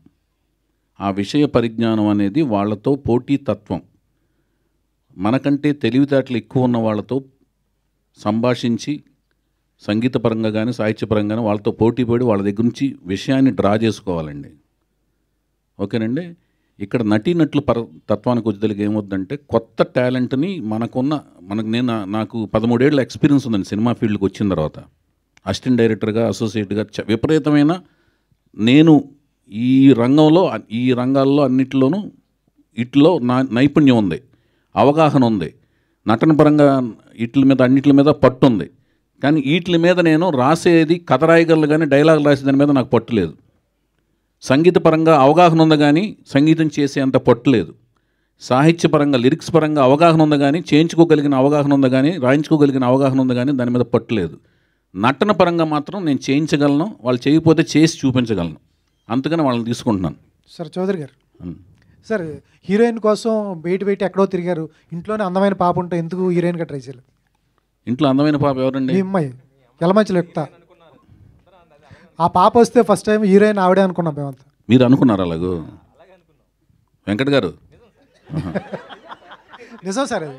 ఆ విషయ పరిజ్ఞానం అనేది వాళ్ళతో పోటీ తత్వం మనకంటే తెలివితేటలు ఎక్కువ ఉన్న వాళ్ళతో సంభాషించి సంగీతపరంగా కానీ సాహిత్యపరంగా కానీ వాళ్ళతో పోటీ పడి వాళ్ళ దగ్గర నుంచి విషయాన్ని డ్రా చేసుకోవాలండి ఓకేనండి ఇక్కడ నటీనట్లు పర తత్వానికి వచ్చేదానికి ఏమొద్దంటే కొత్త టాలెంట్ని మనకున్న మనకు నేను నాకు పదమూడేళ్ళ ఎక్స్పీరియన్స్ ఉందండి సినిమా ఫీల్డ్కి వచ్చిన తర్వాత అసిస్టెంట్ డైరెక్టర్గా అసోసియేట్గా విపరీతమైన నేను ఈ రంగంలో ఈ రంగాల్లో అన్నిటిలోనూ ఇట్లో నా నైపుణ్యం ఉంది అవగాహన ఉంది నటన పరంగా వీటి మీద అన్నిటి మీద పట్టు ఉంది కానీ వీటి మీద నేను రాసేది కథ రాయగలరు కానీ డైలాగ్ రాసే దాని మీద నాకు పట్టలేదు సంగీత పరంగా అవగాహన ఉంది కానీ సంగీతం చేసే అంత పట్టలేదు సాహిత్య పరంగా లిరిక్స్ పరంగా అవగాహన ఉంది కానీ చేయించుకోగలిగిన అవగాహన ఉంది కానీ రాయించుకోగలిగిన అవగాహన ఉంది కానీ దాని మీద పట్టలేదు నటన పరంగా మాత్రం నేను చేయించగలను వాళ్ళు చేయకపోతే చేసి చూపించగలను అందుకని వాళ్ళని తీసుకుంటున్నాను సార్ చౌదరి గారు సార్ హీరోయిన్ కోసం బయట బయట ఎక్కడో తిరిగారు ఇంట్లోనే అందమైన పాప ఉంటే ఎందుకు హీరోయిన్గా ట్రై చేయలేదు ఇంట్లో అందమైన పాప ఎవరండి మీ అమ్మాయి ఎలమంచిలో ఎక్కుతా ఆ పాప వస్తే ఫస్ట్ టైం హీరోయిన్ ఆవిడే అనుకున్నాం మేమంతా మీరు అనుకున్నారు అలాగో వెంకట్ గారు నిజం సార్ అది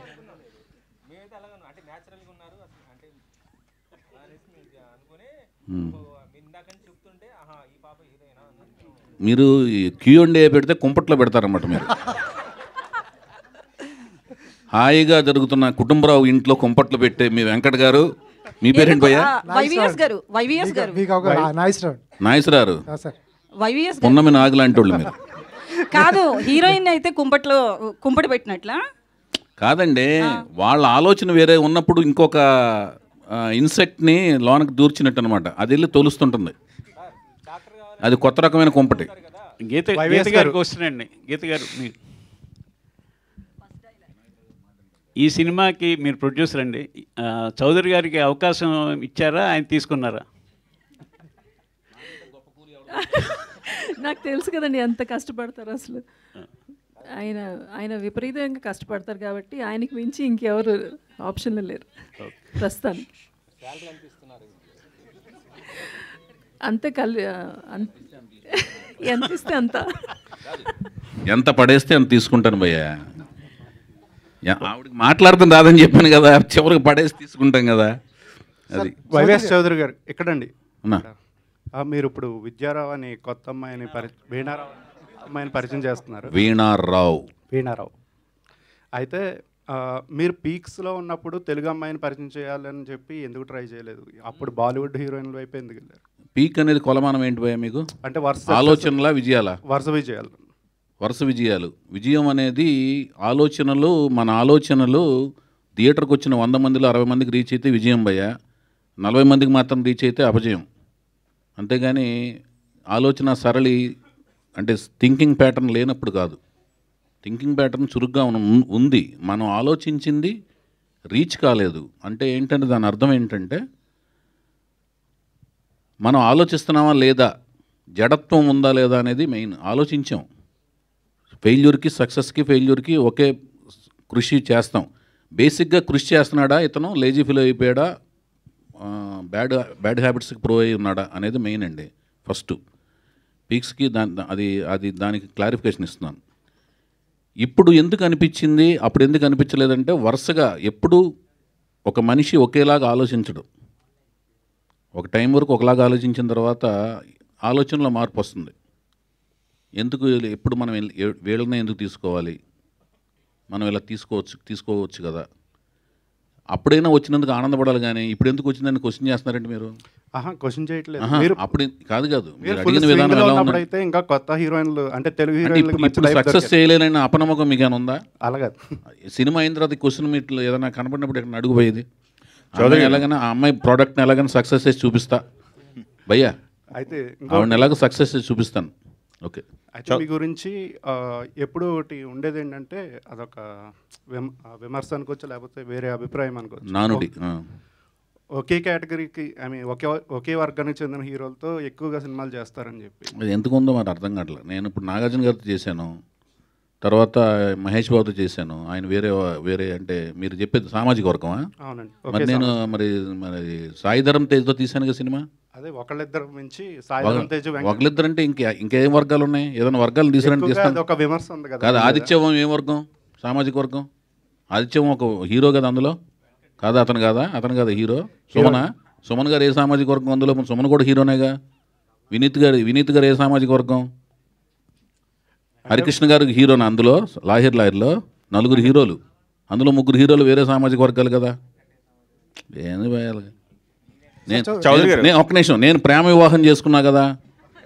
మీరు క్యూ అండ్ పెడితే కుంపట్లో పెడతారన్నమాట మీరు హాయిగా జరుగుతున్న కుటుంబరావు ఇంట్లో కుంపట్లు పెట్టే మీ వెంకట్ గారు మీ పేరెంట్ భయ్యా వైవిఎస్ గారు వైవిఎస్ గారు నాయసరారు వైవిఎస్ ఉన్నమి వాళ్ళు మీరు కాదు హీరోయిన్ అయితే కుంపట్లో కుంపటి పెట్టినట్ల కాదండి వాళ్ళ ఆలోచన వేరే ఉన్నప్పుడు ఇంకొక ఇన్సెక్ట్ని లోనకు దూర్చినట్టు అనమాట అది వెళ్ళి తోలుస్తుంటుంది అది కొత్త రకమైన కుంపటి గీత గీత గారు క్వశ్చన్ అండి గీత గారు మీరు ఈ సినిమాకి మీరు ప్రొడ్యూసర్ అండి చౌదరి గారికి అవకాశం ఇచ్చారా ఆయన తీసుకున్నారా నాకు తెలుసు కదండి ఎంత కష్టపడతారు అసలు ఆయన ఆయన విపరీతంగా కష్టపడతారు కాబట్టి ఆయనకి మించి ఇంకెవరు ఆప్షన్లు లేరు ప్రస్తుతానికి అంత కలి ఎంత ఇస్తే అంత ఎంత పడేస్తే అంత తీసుకుంటాను భయ్యా ఆవిడకి మాట్లాడుతుంది రాదని చెప్పాను కదా చివరికి పడేసి తీసుకుంటాం కదా అది వైఎస్ చౌదరి గారు ఎక్కడండి మీరు ఇప్పుడు విద్యారావు అని కొత్త అమ్మాయిని వీణారావు అమ్మాయిని పరిచయం చేస్తున్నారు వీణారావు వీణారావు అయితే మీరు పీక్స్లో ఉన్నప్పుడు తెలుగు అమ్మాయిని పరిచయం చేయాలని చెప్పి ఎందుకు ట్రై చేయలేదు అప్పుడు బాలీవుడ్ హీరోయిన్లు వైపు ఎందుకు వెళ్ళారు పీక్ అనేది కొలమానం ఏంటి భయ మీకు అంటే వరుస ఆలోచనలా విజయాలా వరుస విజయాలు వరుస విజయాలు విజయం అనేది ఆలోచనలు మన ఆలోచనలు థియేటర్కి వచ్చిన వంద మందిలో అరవై మందికి రీచ్ అయితే విజయం భయ నలభై మందికి మాత్రం రీచ్ అయితే అపజయం అంతేగాని ఆలోచన సరళి అంటే థింకింగ్ ప్యాటర్న్ లేనప్పుడు కాదు థింకింగ్ ప్యాటర్న్ చురుగ్గా ఉంది మనం ఆలోచించింది రీచ్ కాలేదు అంటే ఏంటంటే దాని అర్థం ఏంటంటే మనం ఆలోచిస్తున్నామా లేదా జడత్వం ఉందా లేదా అనేది మెయిన్ ఆలోచించాం ఫెయిల్యూర్కి సక్సెస్కి ఫెయిల్యూర్కి ఒకే కృషి చేస్తాం బేసిక్గా కృషి చేస్తున్నాడా ఇతను లేజీ ఫీల్ అయిపోయాడా బ్యాడ్ బ్యాడ్ హ్యాబిట్స్కి ప్రో అయి ఉన్నాడా అనేది మెయిన్ అండి ఫస్ట్ పీక్స్కి దాని అది అది దానికి క్లారిఫికేషన్ ఇస్తున్నాను ఇప్పుడు ఎందుకు అనిపించింది అప్పుడు ఎందుకు అనిపించలేదంటే వరుసగా ఎప్పుడు ఒక మనిషి ఒకేలాగా ఆలోచించడు ఒక టైం వరకు ఒకలాగా ఆలోచించిన తర్వాత ఆలోచనలో మార్పు వస్తుంది ఎందుకు ఎప్పుడు మనం వీళ్ళనే ఎందుకు తీసుకోవాలి మనం ఇలా తీసుకోవచ్చు తీసుకోవచ్చు కదా అప్పుడైనా వచ్చినందుకు ఆనందపడాలి కానీ ఇప్పుడు ఎందుకు వచ్చిందని క్వశ్చన్ చేస్తున్నారండి మీరు ఆహా క్వశ్చన్ చేయట్లేదు అప్పుడు కాదు కాదు అడిగిన అయితే ఇంకా కొత్త హీరోయిన్లు అంటే తెలుగు హీరోయిన్లు సక్సెస్ చేయలేనని అపనమ్మకం మీకు ఏమైనా ఉందా అలాగే సినిమా అయిన తర్వాత క్వశ్చన్ మీకు ఏదైనా కనపడినప్పుడు ఇక్కడ అడుగుపోయేది చదువు ఎలాగైనా ఆ అమ్మాయి ప్రోడక్ట్ని ఎలాగైనా సక్సెస్ చేసి చూపిస్తా భయ్యా అయితే ఆవిడని ఎలాగో సక్సెస్ చేసి చూపిస్తాను ఓకే అయితే మీ గురించి ఎప్పుడు ఒకటి ఉండేది ఏంటంటే అదొక విమర్శ అనుకోవచ్చు లేకపోతే వేరే అభిప్రాయం అనుకోవచ్చు నానుడి ఒకే కేటగిరీకి ఐ మీన్ ఒకే ఒకే వర్గానికి చెందిన హీరోలతో ఎక్కువగా సినిమాలు చేస్తారని చెప్పి ఎందుకు ఉందో మరి అర్థం కావట్లేదు నేను ఇప్పుడు నాగార్జున గారితో చేశాను తర్వాత మహేష్ బాబుతో చేశాను ఆయన వేరే వేరే అంటే మీరు చెప్పేది సామాజిక వర్గమా అవునండి మరి నేను మరి మరి సాయిధరం తేజ్తో తీశాను కదా సినిమా అదే ఒకళ్ళిద్దరు మించి ఒకళ్ళిద్దరు అంటే ఇంకా ఇంకేం వర్గాలు ఉన్నాయి ఏదైనా వర్గాలు తీసుకుంటే ఒక విమర్శ ఉంది కదా ఆదిత్యవం ఏం వర్గం సామాజిక వర్గం ఆదిత్యం ఒక హీరో కదా అందులో కాదా అతను కాదా అతను కాదా హీరో సుమన సుమన్ గారు ఏ సామాజిక వర్గం అందులో సుమన్ కూడా హీరోనేగా వినీత్ గారు వినీత్ గారు ఏ సామాజిక వర్గం హరికృష్ణ గారు హీరోనా అందులో లాహిర్ లాహిర్లో నలుగురు హీరోలు అందులో ముగ్గురు హీరోలు వేరే సామాజిక వర్గాలు కదా ఏమి భయాలు నేను చౌదరి ఒక్క నిమిషం నేను ప్రేమ వివాహం చేసుకున్నా కదా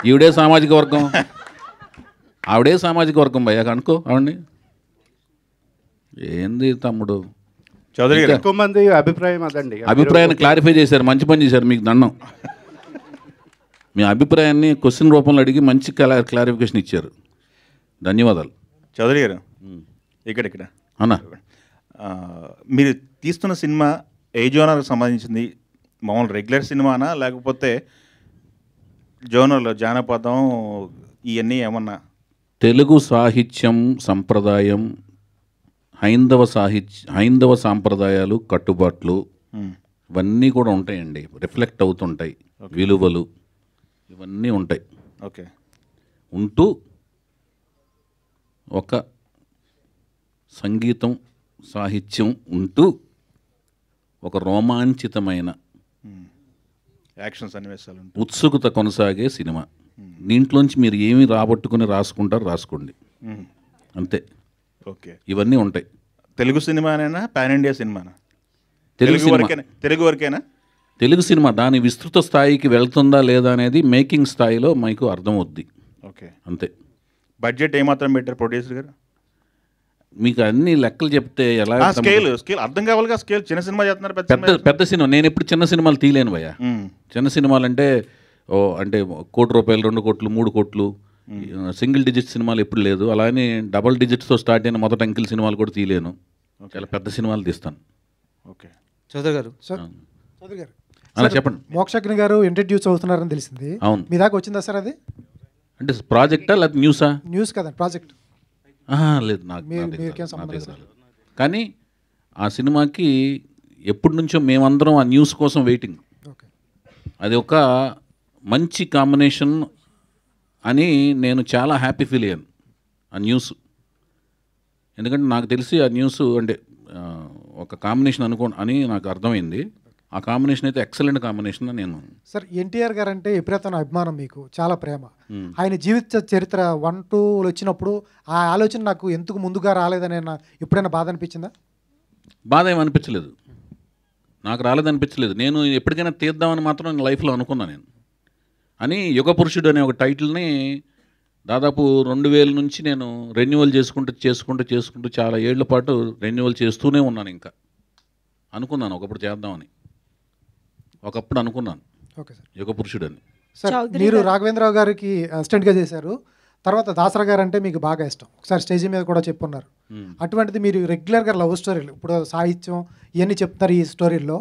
ఈవిడే సామాజిక వర్గం ఆవిడే సామాజిక వర్గం భయ్యా అనుకో అవండి ఏంది తమ్ముడు చౌదరి ఎక్కువ మంది అభిప్రాయం అదండి అభిప్రాయాన్ని క్లారిఫై చేశారు మంచి పని చేశారు మీకు దండం మీ అభిప్రాయాన్ని క్వశ్చన్ రూపంలో అడిగి మంచి క్లారిఫికేషన్ ఇచ్చారు ధన్యవాదాలు చౌదరి గారు ఇక్కడ ఇక్కడ అన్నా మీరు తీస్తున్న సినిమా ఏ జోనర్కి సంబంధించింది మామూలు రెగ్యులర్ సినిమానా లేకపోతే జోనర్లో జానపదం ఇవన్నీ ఏమన్నా తెలుగు సాహిత్యం సంప్రదాయం హైందవ సాహిత్య హైందవ సాంప్రదాయాలు కట్టుబాట్లు ఇవన్నీ కూడా ఉంటాయండి రిఫ్లెక్ట్ అవుతుంటాయి విలువలు ఇవన్నీ ఉంటాయి ఓకే ఉంటూ ఒక సంగీతం సాహిత్యం ఉంటూ ఒక రోమాంచితమైన యాక్షన్ సన్నివేశాలు ఉత్సుకత కొనసాగే సినిమా hmm. దీంట్లోంచి మీరు ఏమి రాబట్టుకుని రాసుకుంటారు రాసుకోండి hmm. అంతే ఓకే ఇవన్నీ ఉంటాయి తెలుగు సినిమానైనా పాన్ ఇండియా సినిమానా తెలుగు వరకేనా తెలుగు వరకేనా తెలుగు సినిమా దాని విస్తృత స్థాయికి వెళ్తుందా లేదా అనేది మేకింగ్ స్థాయిలో మీకు అర్థమవుద్ది ఓకే అంతే బడ్జెట్ ఏమాత్రం పెట్టారు ప్రొడ్యూసర్ గారు మీకు అన్ని లెక్కలు చెప్తే ఎలా స్కేల్ స్కేల్ అర్థం కావాలిగా స్కేల్ చిన్న సినిమా చేస్తున్నారు పెద్ద పెద్ద సినిమా నేను ఎప్పుడు చిన్న సినిమాలు తీయలేను భయ్య చిన్న సినిమాలు అంటే ఓ అంటే కోటి రూపాయలు రెండు కోట్లు మూడు కోట్లు సింగిల్ డిజిట్ సినిమాలు ఎప్పుడు లేదు అలానే డబల్ డిజిట్స్తో స్టార్ట్ అయిన మొదట అంకిల్ సినిమాలు కూడా తీయలేను చాలా పెద్ద సినిమాలు తీస్తాను ఓకే చౌదరి గారు చౌదరి గారు అలా చెప్పండి మోక్షగ్ని గారు ఇంట్రడ్యూస్ అవుతున్నారని తెలిసింది అవును మీ దాకా వచ్చిందా సార్ అది అంటే ప్రాజెక్టా లేకపోతే న్యూసా న్యూస్ కదా ప్రాజెక్ట్ లేదు నాకు కానీ ఆ సినిమాకి ఎప్పటి నుంచో మేమందరం ఆ న్యూస్ కోసం వెయిటింగ్ అది ఒక మంచి కాంబినేషన్ అని నేను చాలా హ్యాపీ ఫీల్ అయ్యాను ఆ న్యూస్ ఎందుకంటే నాకు తెలిసి ఆ న్యూస్ అంటే ఒక కాంబినేషన్ అనుకో అని నాకు అర్థమైంది ఆ కాంబినేషన్ అయితే ఎక్సలెంట్ కాంబినేషన్ నేను సార్ ఎన్టీఆర్ గారు అంటే ఎప్పుడైతే అభిమానం మీకు చాలా ప్రేమ ఆయన జీవిత చరిత్ర వన్ టూలు వచ్చినప్పుడు ఆ ఆలోచన నాకు ఎందుకు ముందుగా రాలేదని ఎప్పుడైనా బాధ అనిపించిందా బాధ ఏమనిపించలేదు నాకు రాలేదనిపించలేదు నేను ఎప్పటికైనా తీద్దామని మాత్రం నేను లైఫ్లో అనుకున్నా నేను అని యుగ పురుషుడు అనే ఒక టైటిల్ని దాదాపు రెండు వేల నుంచి నేను రెన్యువల్ చేసుకుంటూ చేసుకుంటూ చేసుకుంటూ చాలా ఏళ్ల పాటు రెన్యువల్ చేస్తూనే ఉన్నాను ఇంకా అనుకున్నాను ఒకప్పుడు చేద్దామని ఒకప్పుడు అనుకున్నాను ఓకే సార్ యుగ పురుషుడని సార్ మీరు రాఘవేంద్రరావు గారికి అసిస్టెంట్గా చేశారు తర్వాత దాసరా గారు అంటే మీకు బాగా ఇష్టం ఒకసారి స్టేజ్ మీద కూడా చెప్పున్నారు అటువంటిది మీరు రెగ్యులర్గా లవ్ స్టోరీలు ఇప్పుడు సాహిత్యం ఇవన్నీ చెప్తున్నారు ఈ స్టోరీల్లో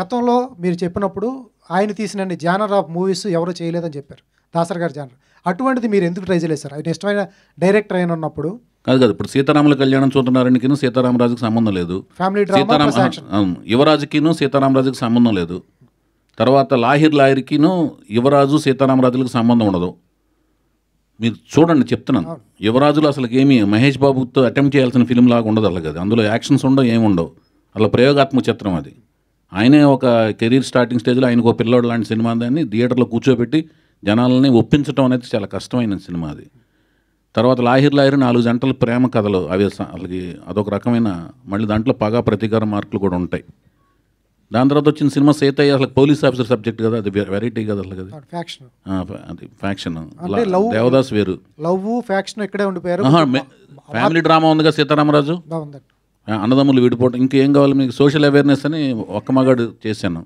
గతంలో మీరు చెప్పినప్పుడు ఆయన తీసిన జానర్ ఆఫ్ మూవీస్ ఎవరు చేయలేదని చెప్పారు దాసర్ గారు జానర్ అటువంటిది మీరు ఎందుకు ట్రై చేయలేదు సార్ ఆయన ఇష్టమైన డైరెక్టర్ అయిన ఉన్నప్పుడు కాదు కాదు ఇప్పుడు సీతారాముల కళ్యాణం చూడటానికి సీతారామరాజుకి సంబంధం లేదు ఫ్యామిలీ డ్రామా సీతారామరాజుకి సంబంధం లేదు తర్వాత లాహిర్ లాహిర్కిను యువరాజు సీతారామరాజులకు సంబంధం ఉండదు మీరు చూడండి చెప్తున్నాను యువరాజులు అసలు ఏమి మహేష్ బాబుతో అటెంప్ట్ చేయాల్సిన ఫిలిం లాగా ఉండదు కదా అందులో యాక్షన్స్ ఉండవు ఏమి ఉండవు అలా ప్రయోగాత్మక చిత్రం అది ఆయనే ఒక కెరీర్ స్టార్టింగ్ స్టేజ్లో ఆయనకు ఒక పిల్లోడు లాంటి సినిమా దాన్ని థియేటర్లో కూర్చోబెట్టి జనాలని ఒప్పించడం అనేది చాలా కష్టమైన సినిమా అది తర్వాత లాహిర్ లాహిర్ నాలుగు జంటల ప్రేమ కథలు అవి అసలుకి అదొక రకమైన మళ్ళీ దాంట్లో పగ ప్రతీకార మార్కులు కూడా ఉంటాయి దాని తర్వాత వచ్చిన సినిమా సేతయ్య అసలు పోలీస్ ఆఫీసర్ సబ్జెక్ట్ కదా అది వెరైటీ కదా అసలు కదా ఫ్యాక్షన్ అది దేవదాస్ వేరు లవ్ ఫ్యాక్షన్ ఇక్కడే ఉండిపోయారు ఫ్యామిలీ డ్రామా ఉందిగా సీతారామరాజు అన్నదమ్ములు విడిపోవడం ఇంకేం కావాలి మీకు సోషల్ అవేర్నెస్ అని ఒక్క మగాడు చేశాను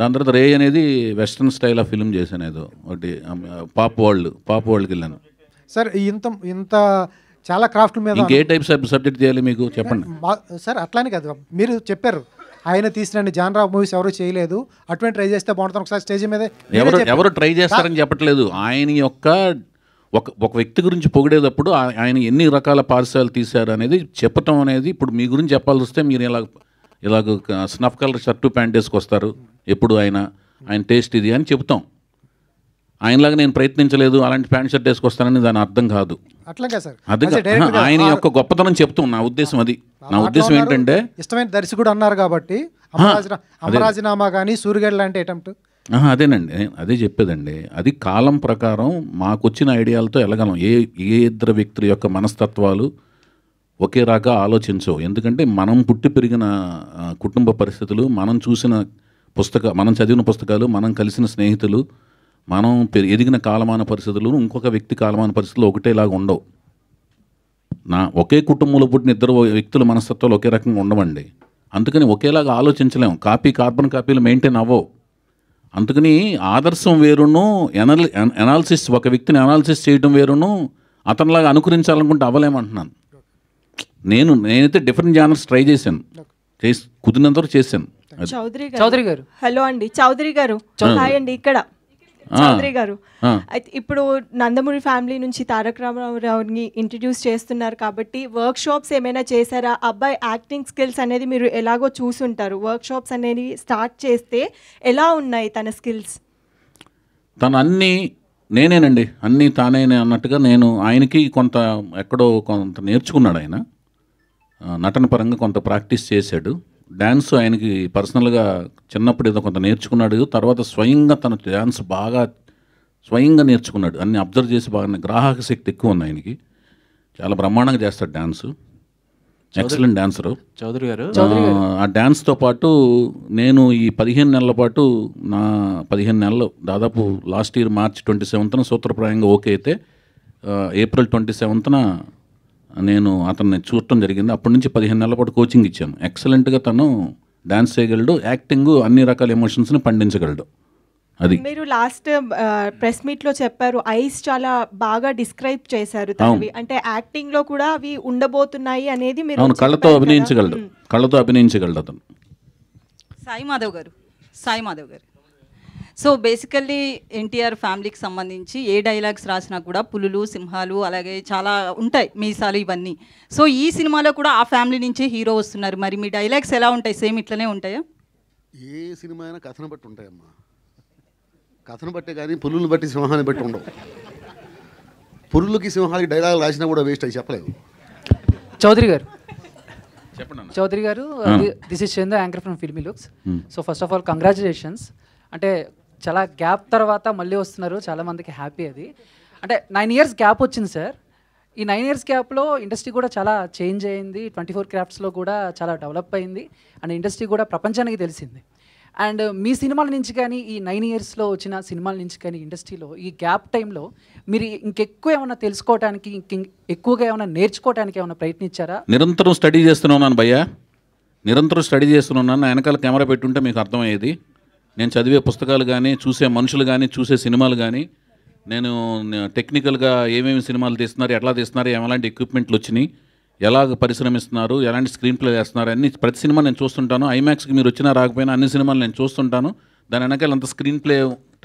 దాని తర్వాత రే అనేది వెస్ట్రన్ స్టైల్ ఆఫ్ ఫిల్మ్ చేశాను ఏదో ఒకటి పాప్ వరల్డ్ పాప్ వరల్డ్కి వెళ్ళాను సార్ ఇంత ఇంత చాలా క్రాఫ్ట్ మీద ఏ టైప్ సబ్జెక్ట్ చేయాలి మీకు చెప్పండి సార్ అట్లానే కాదు మీరు చెప్పారు ఆయన తీసిన జానరా మూవీస్ ఎవరు చేయలేదు అటువంటి ట్రై చేస్తే బాగుంటుంది ఒకసారి స్టేజ్ మీద ఎవరు ఎవరు ట్రై చేస్తారని చెప్పట్లేదు ఆయన యొక్క ఒక ఒక వ్యక్తి గురించి పొగిడేటప్పుడు ఆయన ఎన్ని రకాల పార్శాలు తీశారు అనేది చెప్పటం అనేది ఇప్పుడు మీ గురించి చెప్పాల్సి వస్తే మీరు ఇలా ఇలాగ స్నఫ్ కలర్ షర్టు ప్యాంట్ వేసుకొస్తారు ఎప్పుడు ఆయన ఆయన టేస్ట్ ఇది అని చెబుతాం ఆయనలాగా నేను ప్రయత్నించలేదు అలాంటి ప్యాంట్ షర్ట్ వేసుకొస్తానని దాని అర్థం కాదు అర్థం ఆయన యొక్క గొప్పతనం చెప్తున్నా నా ఉద్దేశం అది నా ఉద్దేశం ఏంటంటే ఇష్టమైన దర్శకుడు అన్నారు కాబట్టి అమరాజీనామా కానీ సూర్యగడ్ లాంటి అటెంప్ట్ అదేనండి అదే చెప్పేదండి అది కాలం ప్రకారం మాకు వచ్చిన ఐడియాలతో వెళ్ళగలం ఏ ఏ ఇద్దరు వ్యక్తుల యొక్క మనస్తత్వాలు ఒకే రాగా ఆలోచించవు ఎందుకంటే మనం పుట్టి పెరిగిన కుటుంబ పరిస్థితులు మనం చూసిన పుస్తక మనం చదివిన పుస్తకాలు మనం కలిసిన స్నేహితులు మనం ఎదిగిన కాలమాన పరిస్థితులు ఇంకొక వ్యక్తి కాలమాన పరిస్థితులు ఒకటేలాగా ఉండవు నా ఒకే కుటుంబంలో పుట్టిన ఇద్దరు వ్యక్తుల మనస్తత్వాలు ఒకే రకంగా ఉండవండి అందుకని ఒకేలాగా ఆలోచించలేము కాపీ కార్బన్ కాపీలు మెయింటైన్ అవ్వవు అందుకని ఆదర్శం వేరును ఎనల్ ఎనాలిసిస్ ఒక వ్యక్తిని ఎనాలిసిస్ చేయడం వేరును అతనిలాగా అనుకరించాలనుకుంటే అవ్వలేమంటున్నాను నేను నేనైతే డిఫరెంట్ జానర్స్ ట్రై చేశాను చేసి కుదిరినంత చేశాను చౌదరి గారు హలో అండి చౌదరి గారు హాయ్ అండి ఇక్కడ చౌదరి గారు అయితే ఇప్పుడు నందమూరి ఫ్యామిలీ నుంచి తారక రామారావుని ఇంట్రడ్యూస్ చేస్తున్నారు కాబట్టి వర్క్ షాప్స్ ఏమైనా చేశారా అబ్బాయి యాక్టింగ్ స్కిల్స్ అనేది మీరు ఎలాగో చూసుంటారు వర్క్ షాప్స్ అనేది స్టార్ట్ చేస్తే ఎలా ఉన్నాయి తన స్కిల్స్ తను అన్నీ నేనేనండి అన్నీ తానేనే అన్నట్టుగా నేను ఆయనకి కొంత ఎక్కడో కొంత నేర్చుకున్నాడు ఆయన నటన పరంగా కొంత ప్రాక్టీస్ చేశాడు డ్యాన్స్ ఆయనకి పర్సనల్గా చిన్నప్పుడు ఏదో కొంత నేర్చుకున్నాడు తర్వాత స్వయంగా తన డ్యాన్స్ బాగా స్వయంగా నేర్చుకున్నాడు అన్ని అబ్జర్వ్ చేసి బాగా గ్రాహక శక్తి ఎక్కువ ఉంది ఆయనకి చాలా బ్రహ్మాండంగా చేస్తాడు డ్యాన్స్ ఎక్సలెంట్ డాన్సరు చౌదరి గారు ఆ డ్యాన్స్తో పాటు నేను ఈ పదిహేను నెలల పాటు నా పదిహేను నెలలు దాదాపు లాస్ట్ ఇయర్ మార్చ్ ట్వంటీ సెవెంత్న సూత్రప్రాయంగా ఓకే అయితే ఏప్రిల్ ట్వంటీ సెవెంత్న నేను అతన్ని చూడటం జరిగింది అప్పటి నుంచి పదిహేను నెలల పాటు కోచింగ్ ఇచ్చాను ఎక్సలెంట్గా తను డాన్స్ చేయగలడు యాక్టింగ్ అన్ని రకాల ఎమోషన్స్ని పండించగలడు అది మీరు లాస్ట్ ప్రెస్ మీట్ లో చెప్పారు ఐస్ చాలా బాగా డిస్క్రైబ్ చేశారు అంటే యాక్టింగ్ లో కూడా అవి ఉండబోతున్నాయి అనేది మీరు కళ్ళతో అభినయించగలడు కళ్ళతో అభినయించగలడు అతను సాయి మాధవ్ గారు సాయి మాధవ్ గారు సో బేసికల్లీ ఎన్టీఆర్ ఫ్యామిలీకి సంబంధించి ఏ డైలాగ్స్ రాసినా కూడా పులులు సింహాలు అలాగే చాలా ఉంటాయి మీసాలు ఇవన్నీ సో ఈ సినిమాలో కూడా ఆ ఫ్యామిలీ నుంచే హీరో వస్తున్నారు మరి మీ డైలాగ్స్ ఎలా ఉంటాయి సేమ్ ఇట్లనే ఉంటాయా ఏ సినిమా అయినా కథను బట్టి ఉంటాయమ్మా కథను బట్టే కానీ పులులను బట్టి సింహాన్ని బట్టి ఉండవు పురులకి సింహాలకి డైలాగ్ రాసినా కూడా వేస్ట్ అయ్యి చెప్పలేదు చౌదరి గారు చెప్పండి చౌదరి గారు this is Chanda anchor from Filmy Looks so first of all congratulations అంటే చాలా గ్యాప్ తర్వాత మళ్ళీ వస్తున్నారు చాలామందికి హ్యాపీ అది అంటే నైన్ ఇయర్స్ గ్యాప్ వచ్చింది సార్ ఈ నైన్ ఇయర్స్ గ్యాప్లో ఇండస్ట్రీ కూడా చాలా చేంజ్ అయింది ట్వంటీ ఫోర్ క్రాఫ్ట్స్లో కూడా చాలా డెవలప్ అయింది అండ్ ఇండస్ట్రీ కూడా ప్రపంచానికి తెలిసింది అండ్ మీ సినిమాల నుంచి కానీ ఈ నైన్ ఇయర్స్లో వచ్చిన సినిమాల నుంచి కానీ ఇండస్ట్రీలో ఈ గ్యాప్ టైంలో మీరు ఇంకెక్కువ ఏమైనా తెలుసుకోవడానికి ఇంక ఎక్కువగా ఏమైనా నేర్చుకోవడానికి ఏమైనా ప్రయత్నించారా నిరంతరం స్టడీ ఉన్నాను భయ్యా నిరంతరం స్టడీ చేస్తున్నాను వెనకాల కెమెరా పెట్టుంటే మీకు అర్థమయ్యేది నేను చదివే పుస్తకాలు కానీ చూసే మనుషులు కానీ చూసే సినిమాలు కానీ నేను టెక్నికల్గా ఏమేమి సినిమాలు తీస్తున్నారు ఎట్లా తీస్తున్నారు ఎలాంటి ఎక్విప్మెంట్లు వచ్చినాయి ఎలా పరిశ్రమిస్తున్నారు ఎలాంటి స్క్రీన్ ప్లే చేస్తున్నారు అన్ని ప్రతి సినిమా నేను చూస్తుంటాను ఐమాక్స్కి మీరు వచ్చినా రాకపోయినా అన్ని సినిమాలు నేను చూస్తుంటాను దాని వెనకాల అంత స్క్రీన్ ప్లే